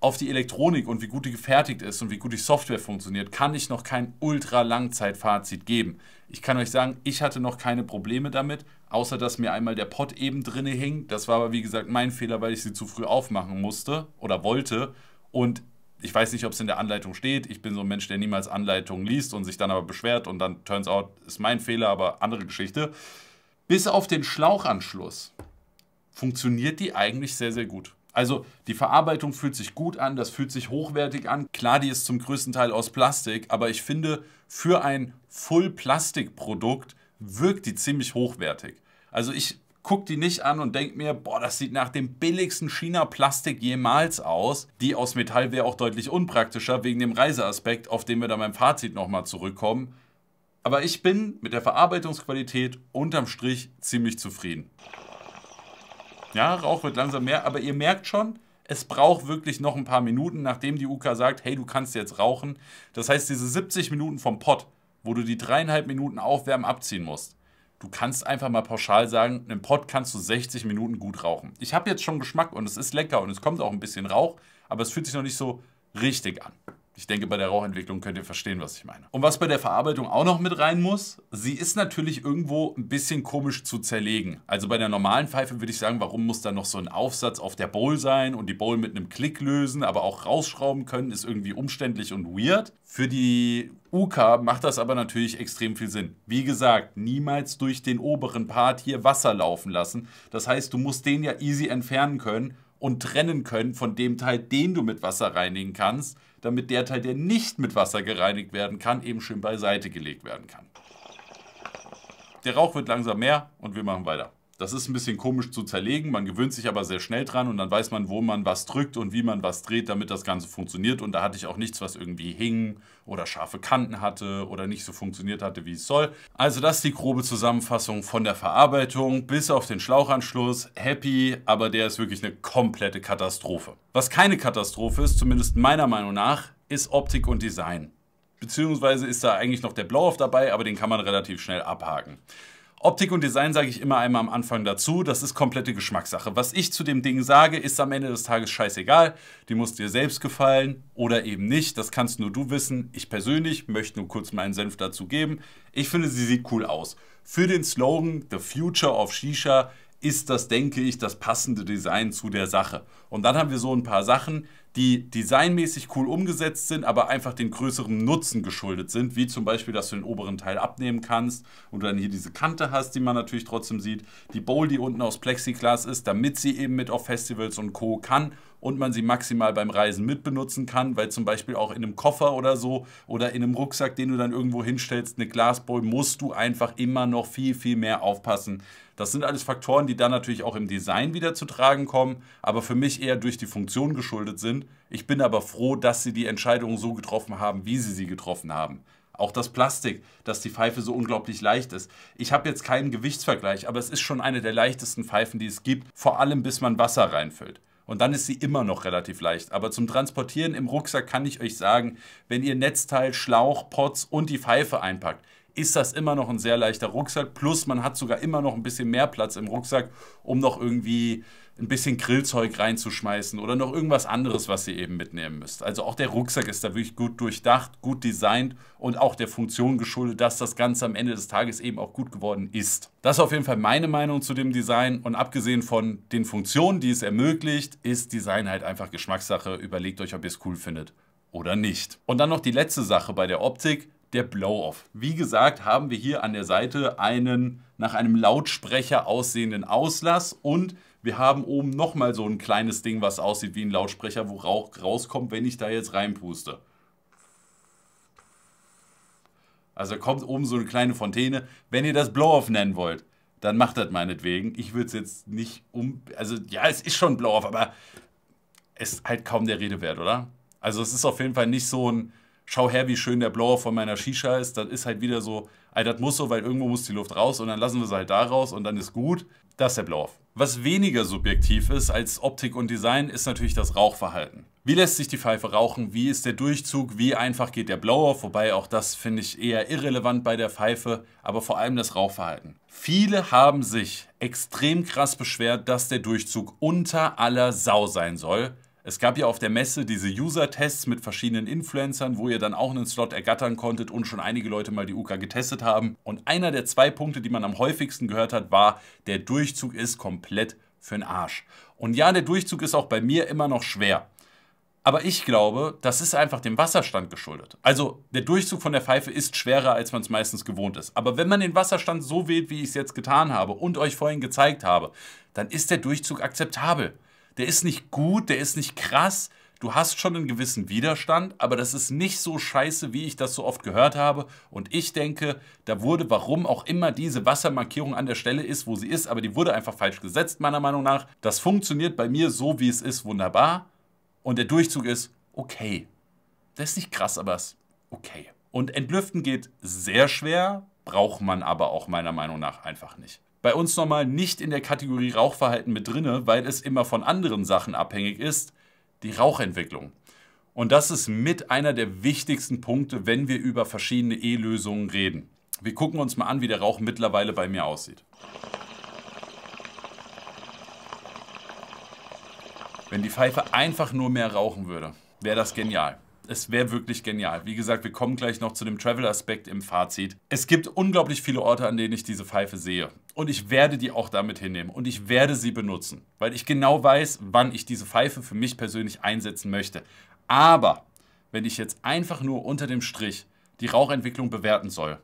auf die Elektronik und wie gut die gefertigt ist und wie gut die Software funktioniert, kann ich noch kein ultra langzeit fazit geben. Ich kann euch sagen, ich hatte noch keine Probleme damit, außer dass mir einmal der Pott eben drinne hing. Das war aber wie gesagt mein Fehler, weil ich sie zu früh aufmachen musste oder wollte. Und ich weiß nicht, ob es in der Anleitung steht. Ich bin so ein Mensch, der niemals Anleitungen liest und sich dann aber beschwert und dann turns out, ist mein Fehler, aber andere Geschichte. Bis auf den Schlauchanschluss funktioniert die eigentlich sehr, sehr gut. Also die Verarbeitung fühlt sich gut an, das fühlt sich hochwertig an. Klar, die ist zum größten Teil aus Plastik, aber ich finde, für ein Full-Plastik-Produkt wirkt die ziemlich hochwertig. Also ich gucke die nicht an und denke mir, boah, das sieht nach dem billigsten China-Plastik jemals aus. Die aus Metall wäre auch deutlich unpraktischer wegen dem Reiseaspekt, auf den wir dann beim Fazit nochmal zurückkommen. Aber ich bin mit der Verarbeitungsqualität unterm Strich ziemlich zufrieden. Ja, Rauch wird langsam mehr, aber ihr merkt schon, es braucht wirklich noch ein paar Minuten, nachdem die UK sagt, hey, du kannst jetzt rauchen. Das heißt, diese 70 Minuten vom Pott, wo du die dreieinhalb Minuten aufwärmen abziehen musst, du kannst einfach mal pauschal sagen, im Pott kannst du 60 Minuten gut rauchen. Ich habe jetzt schon Geschmack und es ist lecker und es kommt auch ein bisschen Rauch, aber es fühlt sich noch nicht so richtig an. Ich denke, bei der Rauchentwicklung könnt ihr verstehen, was ich meine. Und was bei der Verarbeitung auch noch mit rein muss, sie ist natürlich irgendwo ein bisschen komisch zu zerlegen. Also bei der normalen Pfeife würde ich sagen, warum muss da noch so ein Aufsatz auf der Bowl sein und die Bowl mit einem Klick lösen, aber auch rausschrauben können, ist irgendwie umständlich und weird. Für die UK macht das aber natürlich extrem viel Sinn. Wie gesagt, niemals durch den oberen Part hier Wasser laufen lassen. Das heißt, du musst den ja easy entfernen können und trennen können von dem Teil, den du mit Wasser reinigen kannst damit der Teil, der nicht mit Wasser gereinigt werden kann, eben schön beiseite gelegt werden kann. Der Rauch wird langsam mehr und wir machen weiter. Das ist ein bisschen komisch zu zerlegen, man gewöhnt sich aber sehr schnell dran und dann weiß man, wo man was drückt und wie man was dreht, damit das Ganze funktioniert. Und da hatte ich auch nichts, was irgendwie hing oder scharfe Kanten hatte oder nicht so funktioniert hatte, wie es soll. Also das ist die grobe Zusammenfassung von der Verarbeitung bis auf den Schlauchanschluss. Happy, aber der ist wirklich eine komplette Katastrophe. Was keine Katastrophe ist, zumindest meiner Meinung nach, ist Optik und Design. Beziehungsweise ist da eigentlich noch der Blow-Off dabei, aber den kann man relativ schnell abhaken. Optik und Design sage ich immer einmal am Anfang dazu. Das ist komplette Geschmackssache. Was ich zu dem Ding sage, ist am Ende des Tages scheißegal. Die muss dir selbst gefallen oder eben nicht. Das kannst nur du wissen. Ich persönlich möchte nur kurz meinen Senf dazu geben. Ich finde, sie sieht cool aus. Für den Slogan The Future of Shisha ist das, denke ich, das passende Design zu der Sache. Und dann haben wir so ein paar Sachen, die designmäßig cool umgesetzt sind, aber einfach den größeren Nutzen geschuldet sind, wie zum Beispiel, dass du den oberen Teil abnehmen kannst und dann hier diese Kante hast, die man natürlich trotzdem sieht, die Bowl, die unten aus Plexiglas ist, damit sie eben mit auf Festivals und Co. kann und man sie maximal beim Reisen mitbenutzen kann, weil zum Beispiel auch in einem Koffer oder so oder in einem Rucksack, den du dann irgendwo hinstellst, eine Glasbowl, musst du einfach immer noch viel, viel mehr aufpassen. Das sind alles Faktoren, die dann natürlich auch im Design wieder zu tragen kommen, aber für mich eher durch die Funktion geschuldet sind. Ich bin aber froh, dass sie die Entscheidung so getroffen haben, wie sie sie getroffen haben. Auch das Plastik, dass die Pfeife so unglaublich leicht ist. Ich habe jetzt keinen Gewichtsvergleich, aber es ist schon eine der leichtesten Pfeifen, die es gibt, vor allem bis man Wasser reinfüllt. Und dann ist sie immer noch relativ leicht. Aber zum Transportieren im Rucksack kann ich euch sagen, wenn ihr Netzteil, Schlauch, Pots und die Pfeife einpackt, ist das immer noch ein sehr leichter Rucksack. Plus man hat sogar immer noch ein bisschen mehr Platz im Rucksack, um noch irgendwie ein bisschen Grillzeug reinzuschmeißen oder noch irgendwas anderes, was ihr eben mitnehmen müsst. Also auch der Rucksack ist da wirklich gut durchdacht, gut designt und auch der Funktion geschuldet, dass das Ganze am Ende des Tages eben auch gut geworden ist. Das ist auf jeden Fall meine Meinung zu dem Design und abgesehen von den Funktionen, die es ermöglicht, ist Design halt einfach Geschmackssache. Überlegt euch, ob ihr es cool findet oder nicht. Und dann noch die letzte Sache bei der Optik, der Blow-Off. Wie gesagt, haben wir hier an der Seite einen nach einem Lautsprecher aussehenden Auslass und wir haben oben nochmal so ein kleines Ding, was aussieht wie ein Lautsprecher, wo Rauch rauskommt, wenn ich da jetzt reinpuste. Also kommt oben so eine kleine Fontäne. Wenn ihr das Blow-Off nennen wollt, dann macht das meinetwegen. Ich würde es jetzt nicht um... Also ja, es ist schon Blow-Off, aber es ist halt kaum der Rede wert, oder? Also es ist auf jeden Fall nicht so ein schau her, wie schön der Blower von meiner Shisha ist. Das ist halt wieder so, ey, das muss so, weil irgendwo muss die Luft raus und dann lassen wir sie halt da raus und dann ist gut. Das ist der Blower. Was weniger subjektiv ist als Optik und Design, ist natürlich das Rauchverhalten. Wie lässt sich die Pfeife rauchen? Wie ist der Durchzug? Wie einfach geht der Blower? Wobei auch das finde ich eher irrelevant bei der Pfeife, aber vor allem das Rauchverhalten. Viele haben sich extrem krass beschwert, dass der Durchzug unter aller Sau sein soll. Es gab ja auf der Messe diese User-Tests mit verschiedenen Influencern, wo ihr dann auch einen Slot ergattern konntet und schon einige Leute mal die UKA getestet haben. Und einer der zwei Punkte, die man am häufigsten gehört hat, war, der Durchzug ist komplett für den Arsch. Und ja, der Durchzug ist auch bei mir immer noch schwer. Aber ich glaube, das ist einfach dem Wasserstand geschuldet. Also der Durchzug von der Pfeife ist schwerer, als man es meistens gewohnt ist. Aber wenn man den Wasserstand so wählt, wie ich es jetzt getan habe und euch vorhin gezeigt habe, dann ist der Durchzug akzeptabel. Der ist nicht gut, der ist nicht krass. Du hast schon einen gewissen Widerstand, aber das ist nicht so scheiße, wie ich das so oft gehört habe. Und ich denke, da wurde, warum auch immer diese Wassermarkierung an der Stelle ist, wo sie ist, aber die wurde einfach falsch gesetzt, meiner Meinung nach. Das funktioniert bei mir so, wie es ist, wunderbar. Und der Durchzug ist okay. Der ist nicht krass, aber es ist okay. Und entlüften geht sehr schwer, braucht man aber auch meiner Meinung nach einfach nicht bei uns nochmal nicht in der Kategorie Rauchverhalten mit drinne, weil es immer von anderen Sachen abhängig ist, die Rauchentwicklung. Und das ist mit einer der wichtigsten Punkte, wenn wir über verschiedene E-Lösungen reden. Wir gucken uns mal an, wie der Rauch mittlerweile bei mir aussieht. Wenn die Pfeife einfach nur mehr rauchen würde, wäre das genial es wäre wirklich genial. Wie gesagt, wir kommen gleich noch zu dem Travel-Aspekt im Fazit. Es gibt unglaublich viele Orte, an denen ich diese Pfeife sehe. Und ich werde die auch damit hinnehmen und ich werde sie benutzen, weil ich genau weiß, wann ich diese Pfeife für mich persönlich einsetzen möchte. Aber wenn ich jetzt einfach nur unter dem Strich die Rauchentwicklung bewerten soll,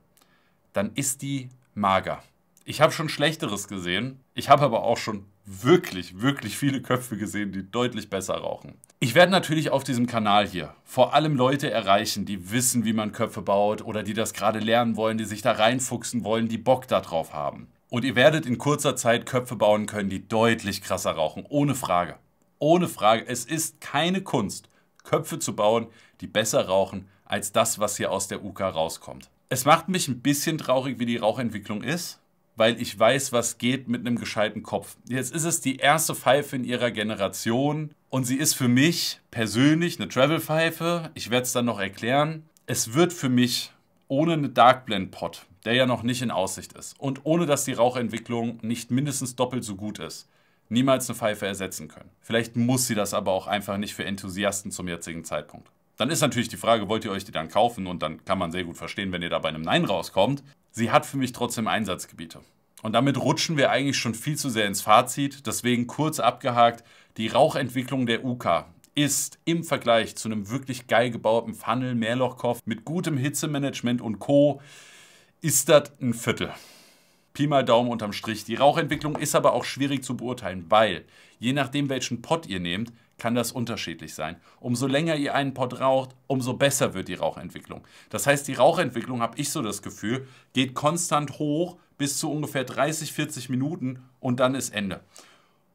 dann ist die mager. Ich habe schon Schlechteres gesehen, ich habe aber auch schon wirklich, wirklich viele Köpfe gesehen, die deutlich besser rauchen. Ich werde natürlich auf diesem Kanal hier vor allem Leute erreichen, die wissen, wie man Köpfe baut oder die das gerade lernen wollen, die sich da reinfuchsen wollen, die Bock darauf haben. Und ihr werdet in kurzer Zeit Köpfe bauen können, die deutlich krasser rauchen, ohne Frage. Ohne Frage, es ist keine Kunst, Köpfe zu bauen, die besser rauchen als das, was hier aus der UK rauskommt. Es macht mich ein bisschen traurig, wie die Rauchentwicklung ist, weil ich weiß, was geht mit einem gescheiten Kopf. Jetzt ist es die erste Pfeife in ihrer Generation und sie ist für mich persönlich eine Travel-Pfeife. Ich werde es dann noch erklären. Es wird für mich ohne eine Dark Blend Pot, der ja noch nicht in Aussicht ist, und ohne dass die Rauchentwicklung nicht mindestens doppelt so gut ist, niemals eine Pfeife ersetzen können. Vielleicht muss sie das aber auch einfach nicht für Enthusiasten zum jetzigen Zeitpunkt. Dann ist natürlich die Frage, wollt ihr euch die dann kaufen? Und dann kann man sehr gut verstehen, wenn ihr da bei einem Nein rauskommt sie hat für mich trotzdem Einsatzgebiete. Und damit rutschen wir eigentlich schon viel zu sehr ins Fazit. Deswegen kurz abgehakt, die Rauchentwicklung der UK ist im Vergleich zu einem wirklich geil gebauten Funnel, Mehrlochkopf mit gutem Hitzemanagement und Co. ist das ein Viertel. Pi mal Daumen unterm Strich. Die Rauchentwicklung ist aber auch schwierig zu beurteilen, weil je nachdem, welchen Pot ihr nehmt, kann das unterschiedlich sein. Umso länger ihr einen Pott raucht, umso besser wird die Rauchentwicklung. Das heißt, die Rauchentwicklung, habe ich so das Gefühl, geht konstant hoch bis zu ungefähr 30, 40 Minuten und dann ist Ende.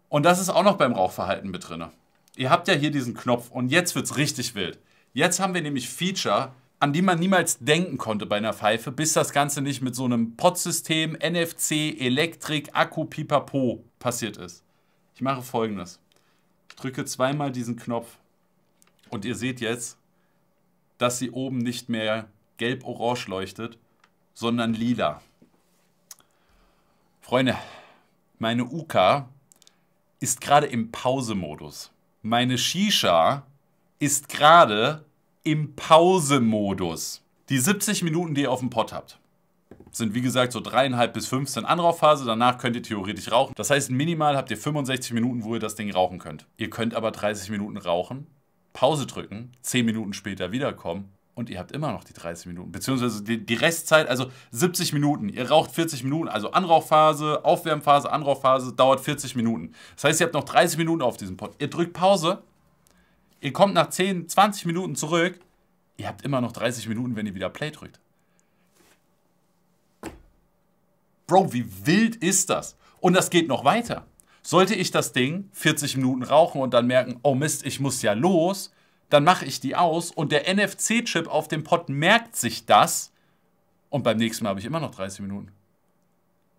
Und das ist auch noch beim Rauchverhalten mit drin. Ihr habt ja hier diesen Knopf und jetzt wird es richtig wild. Jetzt haben wir nämlich Feature, an die man niemals denken konnte bei einer Pfeife, bis das Ganze nicht mit so einem Pod-System, NFC, Elektrik, Akku, Pipapo passiert ist. Ich mache folgendes drücke zweimal diesen Knopf und ihr seht jetzt, dass sie oben nicht mehr gelb-orange leuchtet, sondern lila. Freunde, meine Uka ist gerade im Pausemodus. Meine Shisha ist gerade im Pausemodus. Die 70 Minuten, die ihr auf dem Pott habt, sind wie gesagt so dreieinhalb bis 15 sind Anrauchphase, danach könnt ihr theoretisch rauchen. Das heißt, minimal habt ihr 65 Minuten, wo ihr das Ding rauchen könnt. Ihr könnt aber 30 Minuten rauchen, Pause drücken, 10 Minuten später wiederkommen und ihr habt immer noch die 30 Minuten, beziehungsweise die, die, Restzeit, also 70 Minuten. Ihr raucht 40 Minuten, also Anrauchphase, Aufwärmphase, Anrauchphase dauert 40 Minuten. Das heißt, ihr habt noch 30 Minuten auf diesem Pod. Ihr drückt Pause, ihr kommt nach 10, 20 Minuten zurück, ihr habt immer noch 30 Minuten, wenn ihr wieder Play drückt. Bro, wie wild ist das? Und das geht noch weiter. Sollte ich das Ding 40 Minuten rauchen und dann merken, oh Mist, ich muss ja los, dann mache ich die aus und der NFC-Chip auf dem Pod merkt sich das und beim nächsten Mal habe ich immer noch 30 Minuten.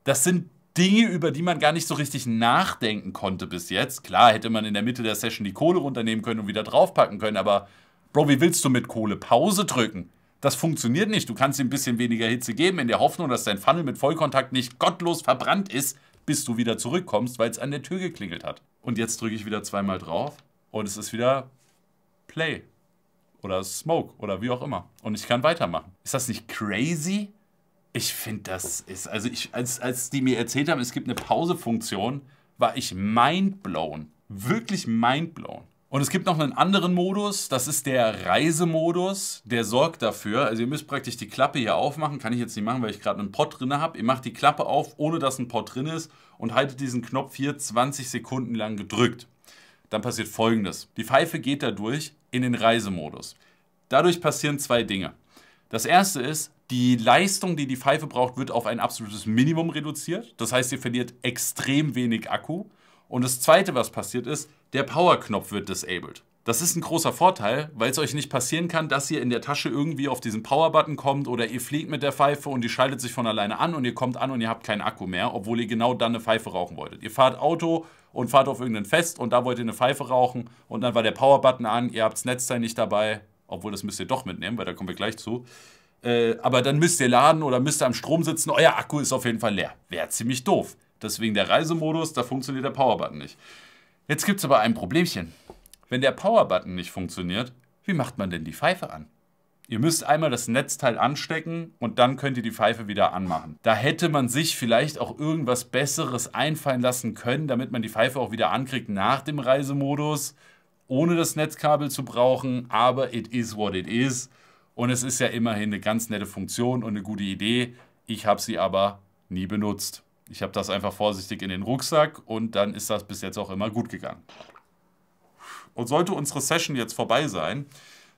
Das sind Dinge, über die man gar nicht so richtig nachdenken konnte bis jetzt. Klar hätte man in der Mitte der Session die Kohle runternehmen können und wieder draufpacken können, aber Bro, wie willst du mit Kohle Pause drücken? Das funktioniert nicht. Du kannst ihm ein bisschen weniger Hitze geben, in der Hoffnung, dass dein Funnel mit Vollkontakt nicht gottlos verbrannt ist, bis du wieder zurückkommst, weil es an der Tür geklingelt hat. Und jetzt drücke ich wieder zweimal drauf und es ist wieder Play oder Smoke oder wie auch immer. Und ich kann weitermachen. Ist das nicht crazy? Ich finde, das ist. Also, ich, als, als die mir erzählt haben, es gibt eine Pausefunktion, war ich mindblown. Wirklich mindblown. Und es gibt noch einen anderen Modus, das ist der Reisemodus, der sorgt dafür, also ihr müsst praktisch die Klappe hier aufmachen, kann ich jetzt nicht machen, weil ich gerade einen Pott drin habe. Ihr macht die Klappe auf, ohne dass ein Pott drin ist und haltet diesen Knopf hier 20 Sekunden lang gedrückt. Dann passiert folgendes. Die Pfeife geht dadurch in den Reisemodus. Dadurch passieren zwei Dinge. Das erste ist, die Leistung, die die Pfeife braucht, wird auf ein absolutes Minimum reduziert. Das heißt, ihr verliert extrem wenig Akku. Und das zweite, was passiert ist, der Power-Knopf wird disabled. Das ist ein großer Vorteil, weil es euch nicht passieren kann, dass ihr in der Tasche irgendwie auf diesen Power-Button kommt oder ihr fliegt mit der Pfeife und die schaltet sich von alleine an und ihr kommt an und ihr habt keinen Akku mehr, obwohl ihr genau dann eine Pfeife rauchen wolltet. Ihr fahrt Auto und fahrt auf irgendein Fest und da wollt ihr eine Pfeife rauchen und dann war der Power-Button an, ihr habt das Netzteil nicht dabei, obwohl das müsst ihr doch mitnehmen, weil da kommen wir gleich zu. Äh, aber dann müsst ihr laden oder müsst ihr am Strom sitzen, euer Akku ist auf jeden Fall leer. Wäre ziemlich doof. Deswegen der Reisemodus, da funktioniert der Powerbutton nicht. Jetzt gibt es aber ein Problemchen. Wenn der Powerbutton nicht funktioniert, wie macht man denn die Pfeife an? Ihr müsst einmal das Netzteil anstecken und dann könnt ihr die Pfeife wieder anmachen. Da hätte man sich vielleicht auch irgendwas Besseres einfallen lassen können, damit man die Pfeife auch wieder ankriegt nach dem Reisemodus, ohne das Netzkabel zu brauchen. Aber it is what it is. Und es ist ja immerhin eine ganz nette Funktion und eine gute Idee. Ich habe sie aber nie benutzt. Ich habe das einfach vorsichtig in den Rucksack und dann ist das bis jetzt auch immer gut gegangen. Und sollte unsere Session jetzt vorbei sein,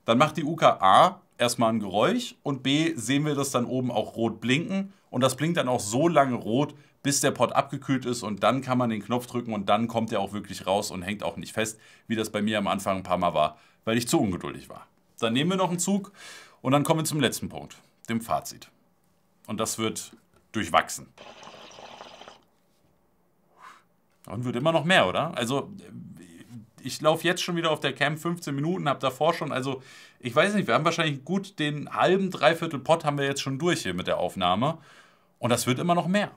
dann macht die A erstmal ein Geräusch und B sehen wir das dann oben auch rot blinken und das blinkt dann auch so lange rot, bis der Pot abgekühlt ist und dann kann man den Knopf drücken und dann kommt er auch wirklich raus und hängt auch nicht fest, wie das bei mir am Anfang ein paar Mal war, weil ich zu ungeduldig war. Dann nehmen wir noch einen Zug und dann kommen wir zum letzten Punkt, dem Fazit. Und das wird durchwachsen. Dann wird immer noch mehr, oder? Also ich laufe jetzt schon wieder auf der Cam 15 Minuten, habe davor schon, also ich weiß nicht, wir haben wahrscheinlich gut den halben, dreiviertel Pot haben wir jetzt schon durch hier mit der Aufnahme. Und das wird immer noch mehr.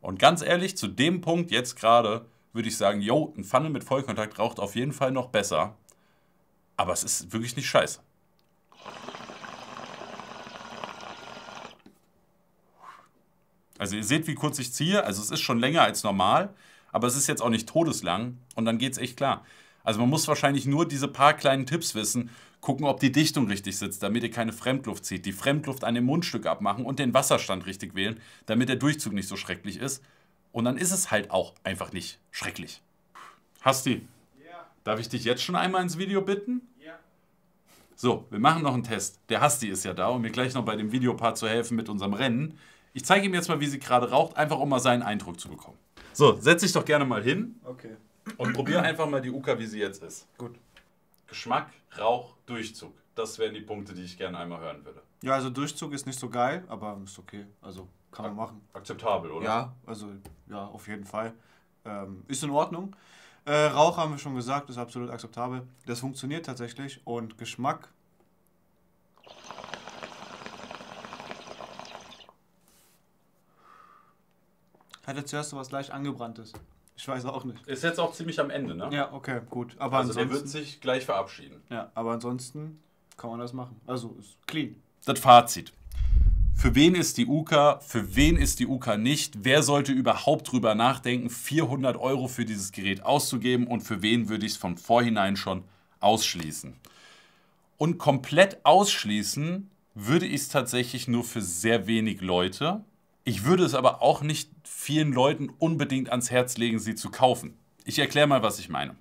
Und ganz ehrlich, zu dem Punkt jetzt gerade würde ich sagen, yo, ein Funnel mit Vollkontakt raucht auf jeden Fall noch besser. Aber es ist wirklich nicht scheiße. Also ihr seht, wie kurz ich ziehe. Also es ist schon länger als normal, aber es ist jetzt auch nicht todeslang und dann geht es echt klar. Also man muss wahrscheinlich nur diese paar kleinen Tipps wissen, gucken, ob die Dichtung richtig sitzt, damit ihr keine Fremdluft zieht, die Fremdluft an dem Mundstück abmachen und den Wasserstand richtig wählen, damit der Durchzug nicht so schrecklich ist. Und dann ist es halt auch einfach nicht schrecklich. Hasti, ja. darf ich dich jetzt schon einmal ins Video bitten? Ja. So, wir machen noch einen Test. Der Hasti ist ja da, um mir gleich noch bei dem Videopart zu helfen mit unserem Rennen. Ich zeige ihm jetzt mal, wie sie gerade raucht, einfach um mal seinen Eindruck zu bekommen. So, setz dich doch gerne mal hin. Okay. Und probier einfach mal die Uka, wie sie jetzt ist. Gut. Geschmack, Rauch, Durchzug. Das wären die Punkte, die ich gerne einmal hören würde. Ja, also Durchzug ist nicht so geil, aber ist okay. Also kann man machen. Akzeptabel, oder? Ja, also ja, auf jeden Fall. Ähm, ist in Ordnung. Äh, Rauch haben wir schon gesagt, ist absolut akzeptabel. Das funktioniert tatsächlich. Und Geschmack. hat er zuerst so was leicht angebranntes. Ich weiß auch nicht. Ist jetzt auch ziemlich am Ende, ne? Ja, okay, gut. Aber also der wird sich gleich verabschieden. Ja, aber ansonsten kann man das machen. Also ist clean. Das Fazit. Für wen ist die UKA, für wen ist die UKA nicht? Wer sollte überhaupt drüber nachdenken, 400 Euro für dieses Gerät auszugeben und für wen würde ich es von vorhinein schon ausschließen? Und komplett ausschließen würde ich es tatsächlich nur für sehr wenig Leute, ich würde es aber auch nicht vielen Leuten unbedingt ans Herz legen, sie zu kaufen. Ich erkläre mal, was ich meine.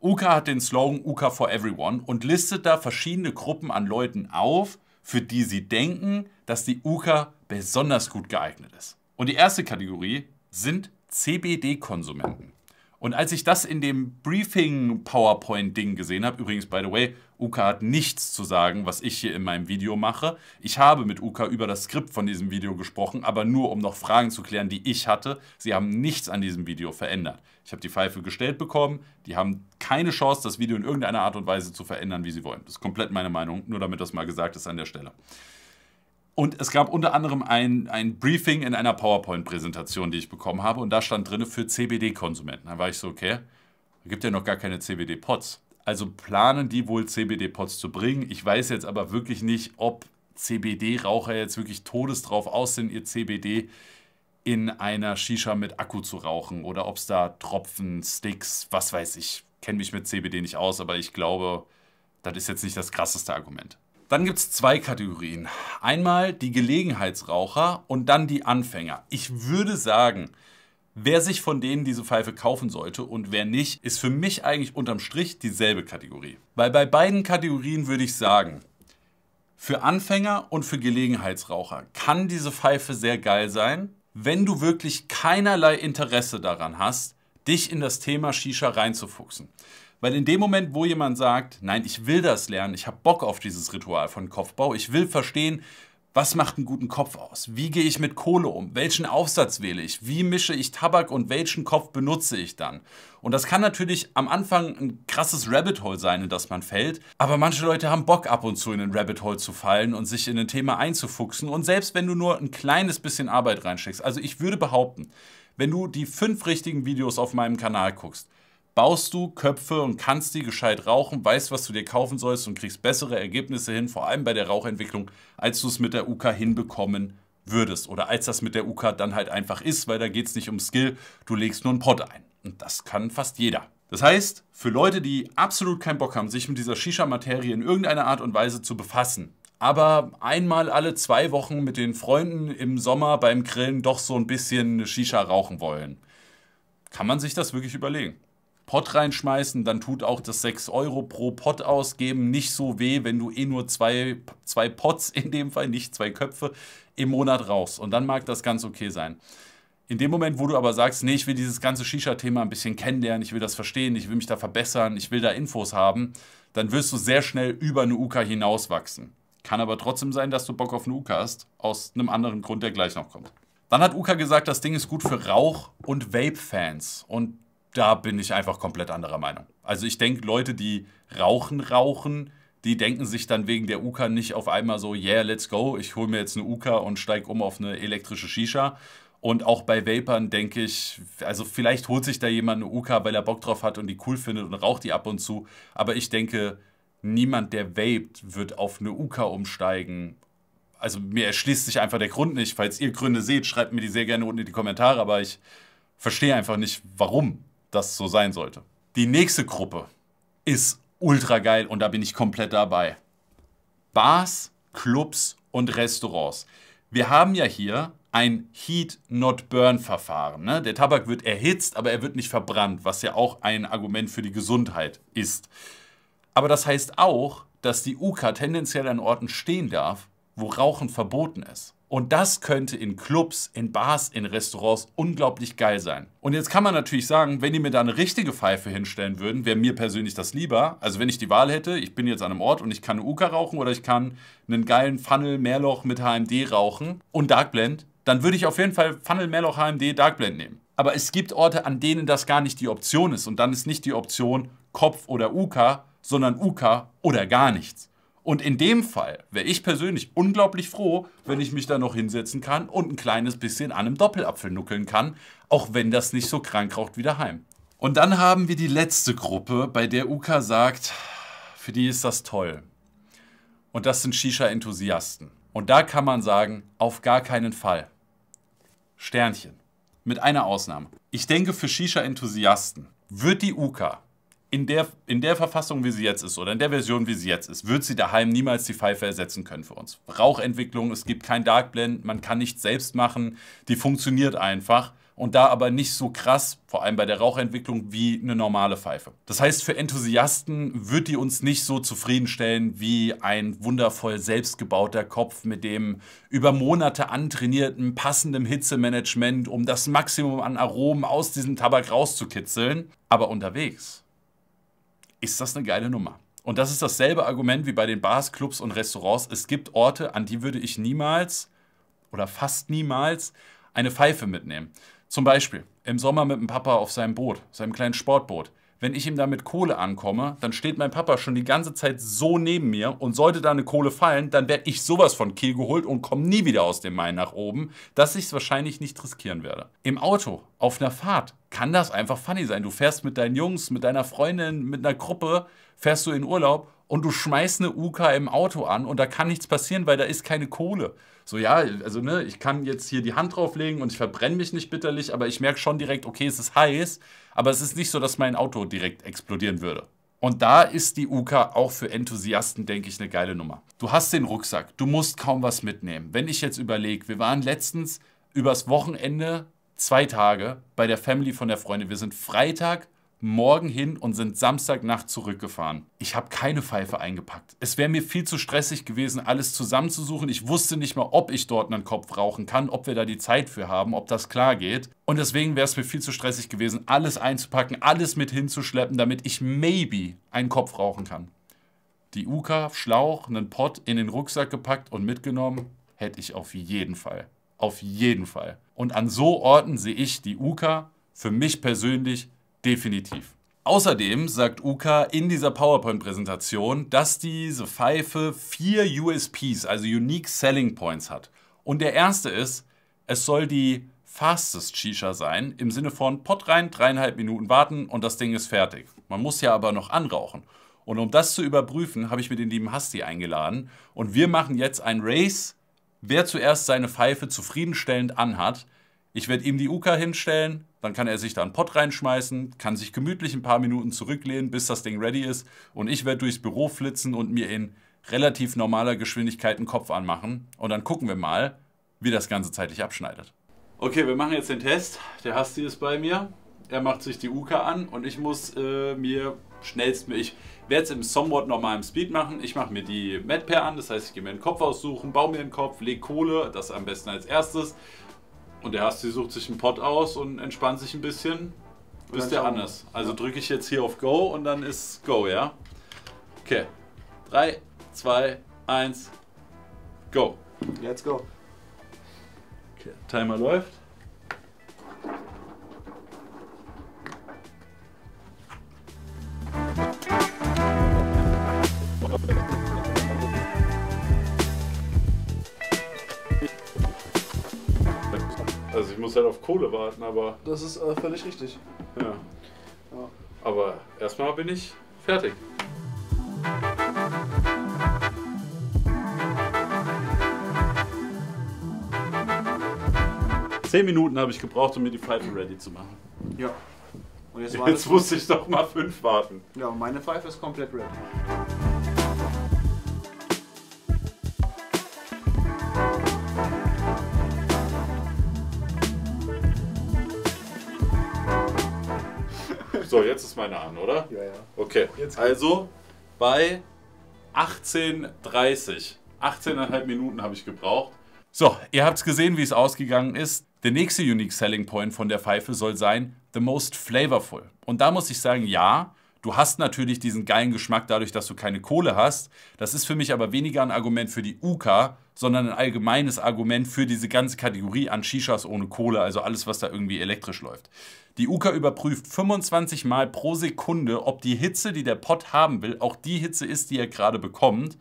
UKA hat den Slogan UKA for Everyone und listet da verschiedene Gruppen an Leuten auf, für die sie denken, dass die UKA besonders gut geeignet ist. Und die erste Kategorie sind CBD-Konsumenten. Und als ich das in dem Briefing-PowerPoint-Ding gesehen habe, übrigens, by the way, Uka hat nichts zu sagen, was ich hier in meinem Video mache. Ich habe mit Uka über das Skript von diesem Video gesprochen, aber nur um noch Fragen zu klären, die ich hatte. Sie haben nichts an diesem Video verändert. Ich habe die Pfeife gestellt bekommen. Die haben keine Chance, das Video in irgendeiner Art und Weise zu verändern, wie sie wollen. Das ist komplett meine Meinung, nur damit das mal gesagt ist an der Stelle. Und es gab unter anderem ein, ein Briefing in einer PowerPoint-Präsentation, die ich bekommen habe. Und da stand drin für CBD-Konsumenten. Da war ich so, okay, da gibt ja noch gar keine CBD-Pots. Also planen die wohl CBD-Pots zu bringen. Ich weiß jetzt aber wirklich nicht, ob CBD-Raucher jetzt wirklich todes drauf aus sind, ihr CBD in einer Shisha mit Akku zu rauchen oder ob es da Tropfen, Sticks, was weiß ich. Kenne mich mit CBD nicht aus, aber ich glaube, das ist jetzt nicht das krasseste Argument. Dann gibt es zwei Kategorien. Einmal die Gelegenheitsraucher und dann die Anfänger. Ich würde sagen, wer sich von denen diese Pfeife kaufen sollte und wer nicht, ist für mich eigentlich unterm Strich dieselbe Kategorie. Weil bei beiden Kategorien würde ich sagen, für Anfänger und für Gelegenheitsraucher kann diese Pfeife sehr geil sein, wenn du wirklich keinerlei Interesse daran hast, dich in das Thema Shisha reinzufuchsen. Weil in dem Moment, wo jemand sagt, nein, ich will das lernen, ich habe Bock auf dieses Ritual von Kopfbau, ich will verstehen, was macht einen guten Kopf aus? Wie gehe ich mit Kohle um? Welchen Aufsatz wähle ich? Wie mische ich Tabak und welchen Kopf benutze ich dann? Und das kann natürlich am Anfang ein krasses Rabbit Hole sein, in das man fällt, aber manche Leute haben Bock ab und zu in ein Rabbit Hole zu fallen und sich in ein Thema einzufuchsen und selbst wenn du nur ein kleines bisschen Arbeit reinsteckst, also ich würde behaupten, wenn du die fünf richtigen Videos auf meinem Kanal guckst, baust du Köpfe und kannst die gescheit rauchen, weißt, was du dir kaufen sollst und kriegst bessere Ergebnisse hin, vor allem bei der Rauchentwicklung, als du es mit der UK hinbekommen würdest oder als das mit der UK dann halt einfach ist, weil da geht es nicht um Skill, du legst nur einen Pot ein. Und das kann fast jeder. Das heißt, für Leute, die absolut keinen Bock haben, sich mit dieser Shisha-Materie in irgendeiner Art und Weise zu befassen, aber einmal alle zwei Wochen mit den Freunden im Sommer beim Grillen doch so ein bisschen Shisha rauchen wollen, kann man sich das wirklich überlegen. Pot reinschmeißen, dann tut auch das 6 Euro pro Pot ausgeben nicht so weh, wenn du eh nur zwei, zwei Pots in dem Fall, nicht zwei Köpfe, im Monat rauchst. Und dann mag das ganz okay sein. In dem Moment, wo du aber sagst, nee, ich will dieses ganze Shisha-Thema ein bisschen kennenlernen, ich will das verstehen, ich will mich da verbessern, ich will da Infos haben, dann wirst du sehr schnell über eine UKA hinauswachsen. Kann aber trotzdem sein, dass du Bock auf eine UKA hast, aus einem anderen Grund, der gleich noch kommt. Dann hat Uka gesagt, das Ding ist gut für Rauch- und Vape-Fans. Und da bin ich einfach komplett anderer Meinung. Also ich denke, Leute, die rauchen, rauchen, die denken sich dann wegen der Uka nicht auf einmal so, yeah, let's go, ich hole mir jetzt eine Uka und steige um auf eine elektrische Shisha. Und auch bei Vapern denke ich, also vielleicht holt sich da jemand eine Uka, weil er Bock drauf hat und die cool findet und raucht die ab und zu. Aber ich denke, niemand, der vaped, wird auf eine Uka umsteigen. Also mir erschließt sich einfach der Grund nicht. Falls ihr Gründe seht, schreibt mir die sehr gerne unten in die Kommentare, aber ich verstehe einfach nicht, warum das so sein sollte. Die nächste Gruppe ist ultra geil und da bin ich komplett dabei. Bars, Clubs und Restaurants. Wir haben ja hier ein Heat-not-burn-Verfahren. Ne? Der Tabak wird erhitzt, aber er wird nicht verbrannt, was ja auch ein Argument für die Gesundheit ist. Aber das heißt auch, dass die UKA tendenziell an Orten stehen darf, wo Rauchen verboten ist. Und das könnte in Clubs, in Bars, in Restaurants unglaublich geil sein. Und jetzt kann man natürlich sagen, wenn die mir da eine richtige Pfeife hinstellen würden, wäre mir persönlich das lieber. Also wenn ich die Wahl hätte, ich bin jetzt an einem Ort und ich kann eine Uka rauchen oder ich kann einen geilen Funnel Mehrloch mit HMD rauchen und Darkblend, dann würde ich auf jeden Fall Funnel Mehrloch HMD Darkblend nehmen. Aber es gibt Orte, an denen das gar nicht die Option ist. Und dann ist nicht die Option Kopf oder Uka, sondern Uka oder gar nichts. Und in dem Fall wäre ich persönlich unglaublich froh, wenn ich mich da noch hinsetzen kann und ein kleines bisschen an einem Doppelapfel nuckeln kann, auch wenn das nicht so krank raucht wie daheim. Und dann haben wir die letzte Gruppe, bei der Uka sagt, für die ist das toll. Und das sind Shisha-Enthusiasten. Und da kann man sagen, auf gar keinen Fall. Sternchen. Mit einer Ausnahme. Ich denke, für Shisha-Enthusiasten wird die Uka in der, in der Verfassung, wie sie jetzt ist, oder in der Version, wie sie jetzt ist, wird sie daheim niemals die Pfeife ersetzen können für uns. Rauchentwicklung, es gibt kein Dark Blend, man kann nichts selbst machen, die funktioniert einfach. Und da aber nicht so krass, vor allem bei der Rauchentwicklung, wie eine normale Pfeife. Das heißt, für Enthusiasten wird die uns nicht so zufriedenstellen wie ein wundervoll selbstgebauter Kopf mit dem über Monate antrainierten, passenden Hitzemanagement, um das Maximum an Aromen aus diesem Tabak rauszukitzeln. Aber unterwegs ist das eine geile Nummer. Und das ist dasselbe Argument wie bei den Bars, Clubs und Restaurants. Es gibt Orte, an die würde ich niemals oder fast niemals eine Pfeife mitnehmen. Zum Beispiel im Sommer mit dem Papa auf seinem Boot, seinem kleinen Sportboot wenn ich ihm da mit Kohle ankomme, dann steht mein Papa schon die ganze Zeit so neben mir und sollte da eine Kohle fallen, dann werde ich sowas von Kiel geholt und komme nie wieder aus dem Main nach oben, dass ich es wahrscheinlich nicht riskieren werde. Im Auto, auf einer Fahrt, kann das einfach funny sein. Du fährst mit deinen Jungs, mit deiner Freundin, mit einer Gruppe, fährst du in Urlaub und du schmeißt eine UK im Auto an und da kann nichts passieren, weil da ist keine Kohle so, ja, also ne, ich kann jetzt hier die Hand drauflegen und ich verbrenne mich nicht bitterlich, aber ich merke schon direkt, okay, es ist heiß, aber es ist nicht so, dass mein Auto direkt explodieren würde. Und da ist die UKA auch für Enthusiasten, denke ich, eine geile Nummer. Du hast den Rucksack, du musst kaum was mitnehmen. Wenn ich jetzt überlege, wir waren letztens übers Wochenende zwei Tage bei der Family von der Freundin. Wir sind Freitag morgen hin und sind Samstagnacht zurückgefahren. Ich habe keine Pfeife eingepackt. Es wäre mir viel zu stressig gewesen, alles zusammenzusuchen. Ich wusste nicht mal, ob ich dort einen Kopf rauchen kann, ob wir da die Zeit für haben, ob das klar geht. Und deswegen wäre es mir viel zu stressig gewesen, alles einzupacken, alles mit hinzuschleppen, damit ich maybe einen Kopf rauchen kann. Die Uka, Schlauch, einen Pott in den Rucksack gepackt und mitgenommen, hätte ich auf jeden Fall. Auf jeden Fall. Und an so Orten sehe ich die Uka für mich persönlich Definitiv. Außerdem sagt Uka in dieser PowerPoint-Präsentation, dass diese Pfeife vier USPs, also Unique Selling Points, hat. Und der erste ist, es soll die fastest Shisha sein, im Sinne von Pott rein, dreieinhalb Minuten warten und das Ding ist fertig. Man muss ja aber noch anrauchen. Und um das zu überprüfen, habe ich mir den lieben Hasti eingeladen und wir machen jetzt ein Race, wer zuerst seine Pfeife zufriedenstellend anhat. Ich werde ihm die Uka hinstellen, dann kann er sich da einen Pott reinschmeißen, kann sich gemütlich ein paar Minuten zurücklehnen, bis das Ding ready ist. Und ich werde durchs Büro flitzen und mir in relativ normaler Geschwindigkeit einen Kopf anmachen. Und dann gucken wir mal, wie das Ganze zeitlich abschneidet. Okay, wir machen jetzt den Test. Der Hasti ist bei mir. Er macht sich die Uka an und ich muss äh, mir schnellstmöglich. Ich werde es im Somewhat normalen Speed machen. Ich mache mir die Medpair an, das heißt, ich gehe mir einen Kopf aussuchen, baue mir einen Kopf, lege Kohle, das am besten als erstes. Und der Hasti sucht sich einen Pot aus und entspannt sich ein bisschen, bis der anders. ist. Also drücke ich jetzt hier auf Go und dann ist Go, ja? Okay. 3, 2, 1, Go. Let's go. Okay, Timer läuft. Kohle warten, aber. Das ist äh, völlig richtig. Ja. ja. Aber erstmal bin ich fertig. Zehn Minuten habe ich gebraucht, um mir die Pfeife ready zu machen. Ja. Und jetzt, jetzt musste ich doch mal fünf warten. Ja, und meine Pfeife ist komplett ready. So, jetzt ist meine an, oder? Ja, ja. Okay, also bei 18.30. 18,5 Minuten habe ich gebraucht. So, ihr habt es gesehen, wie es ausgegangen ist. Der nächste Unique Selling Point von der Pfeife soll sein, the most flavorful. Und da muss ich sagen, ja, Du hast natürlich diesen geilen Geschmack dadurch, dass du keine Kohle hast. Das ist für mich aber weniger ein Argument für die UK, sondern ein allgemeines Argument für diese ganze Kategorie an Shishas ohne Kohle, also alles, was da irgendwie elektrisch läuft. Die UK überprüft 25 Mal pro Sekunde, ob die Hitze, die der Pott haben will, auch die Hitze ist, die er gerade bekommt.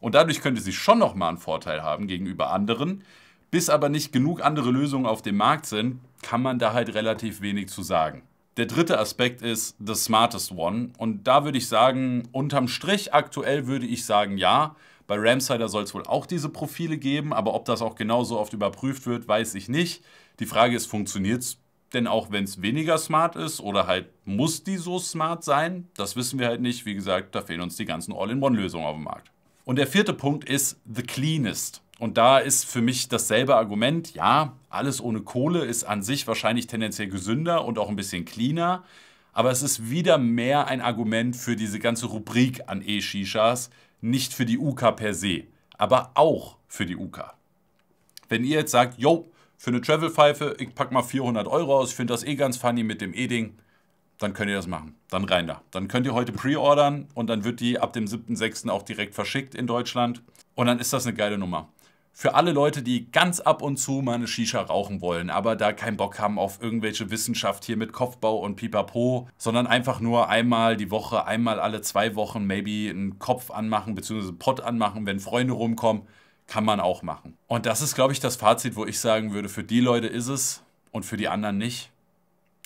Und dadurch könnte sie schon nochmal einen Vorteil haben gegenüber anderen. Bis aber nicht genug andere Lösungen auf dem Markt sind, kann man da halt relativ wenig zu sagen. Der dritte Aspekt ist the smartest one. Und da würde ich sagen, unterm Strich aktuell würde ich sagen, ja. Bei Ramsider soll es wohl auch diese Profile geben, aber ob das auch genauso oft überprüft wird, weiß ich nicht. Die Frage ist, funktioniert es denn auch, wenn es weniger smart ist oder halt muss die so smart sein? Das wissen wir halt nicht. Wie gesagt, da fehlen uns die ganzen All-in-One-Lösungen auf dem Markt. Und der vierte Punkt ist the cleanest. Und da ist für mich dasselbe Argument, ja, alles ohne Kohle ist an sich wahrscheinlich tendenziell gesünder und auch ein bisschen cleaner, aber es ist wieder mehr ein Argument für diese ganze Rubrik an E-Shishas, nicht für die UK per se, aber auch für die UK. Wenn ihr jetzt sagt, yo, für eine Travel-Pfeife, ich pack mal 400 Euro aus, ich finde das eh ganz funny mit dem E-Ding, dann könnt ihr das machen. Dann rein da. Dann könnt ihr heute pre-ordern und dann wird die ab dem 7.6. auch direkt verschickt in Deutschland. Und dann ist das eine geile Nummer für alle Leute, die ganz ab und zu mal eine Shisha rauchen wollen, aber da keinen Bock haben auf irgendwelche Wissenschaft hier mit Kopfbau und Pipapo, sondern einfach nur einmal die Woche, einmal alle zwei Wochen maybe einen Kopf anmachen bzw. einen Pott anmachen, wenn Freunde rumkommen, kann man auch machen. Und das ist, glaube ich, das Fazit, wo ich sagen würde, für die Leute ist es und für die anderen nicht.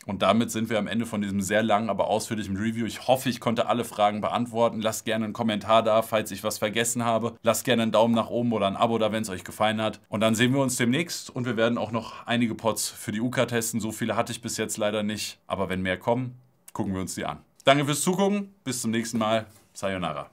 Und damit sind wir am Ende von diesem sehr langen, aber ausführlichen Review. Ich hoffe, ich konnte alle Fragen beantworten. Lasst gerne einen Kommentar da, falls ich was vergessen habe. Lasst gerne einen Daumen nach oben oder ein Abo da, wenn es euch gefallen hat. Und dann sehen wir uns demnächst und wir werden auch noch einige Pots für die UK testen. So viele hatte ich bis jetzt leider nicht. Aber wenn mehr kommen, gucken wir uns die an. Danke fürs Zugucken. Bis zum nächsten Mal. Sayonara.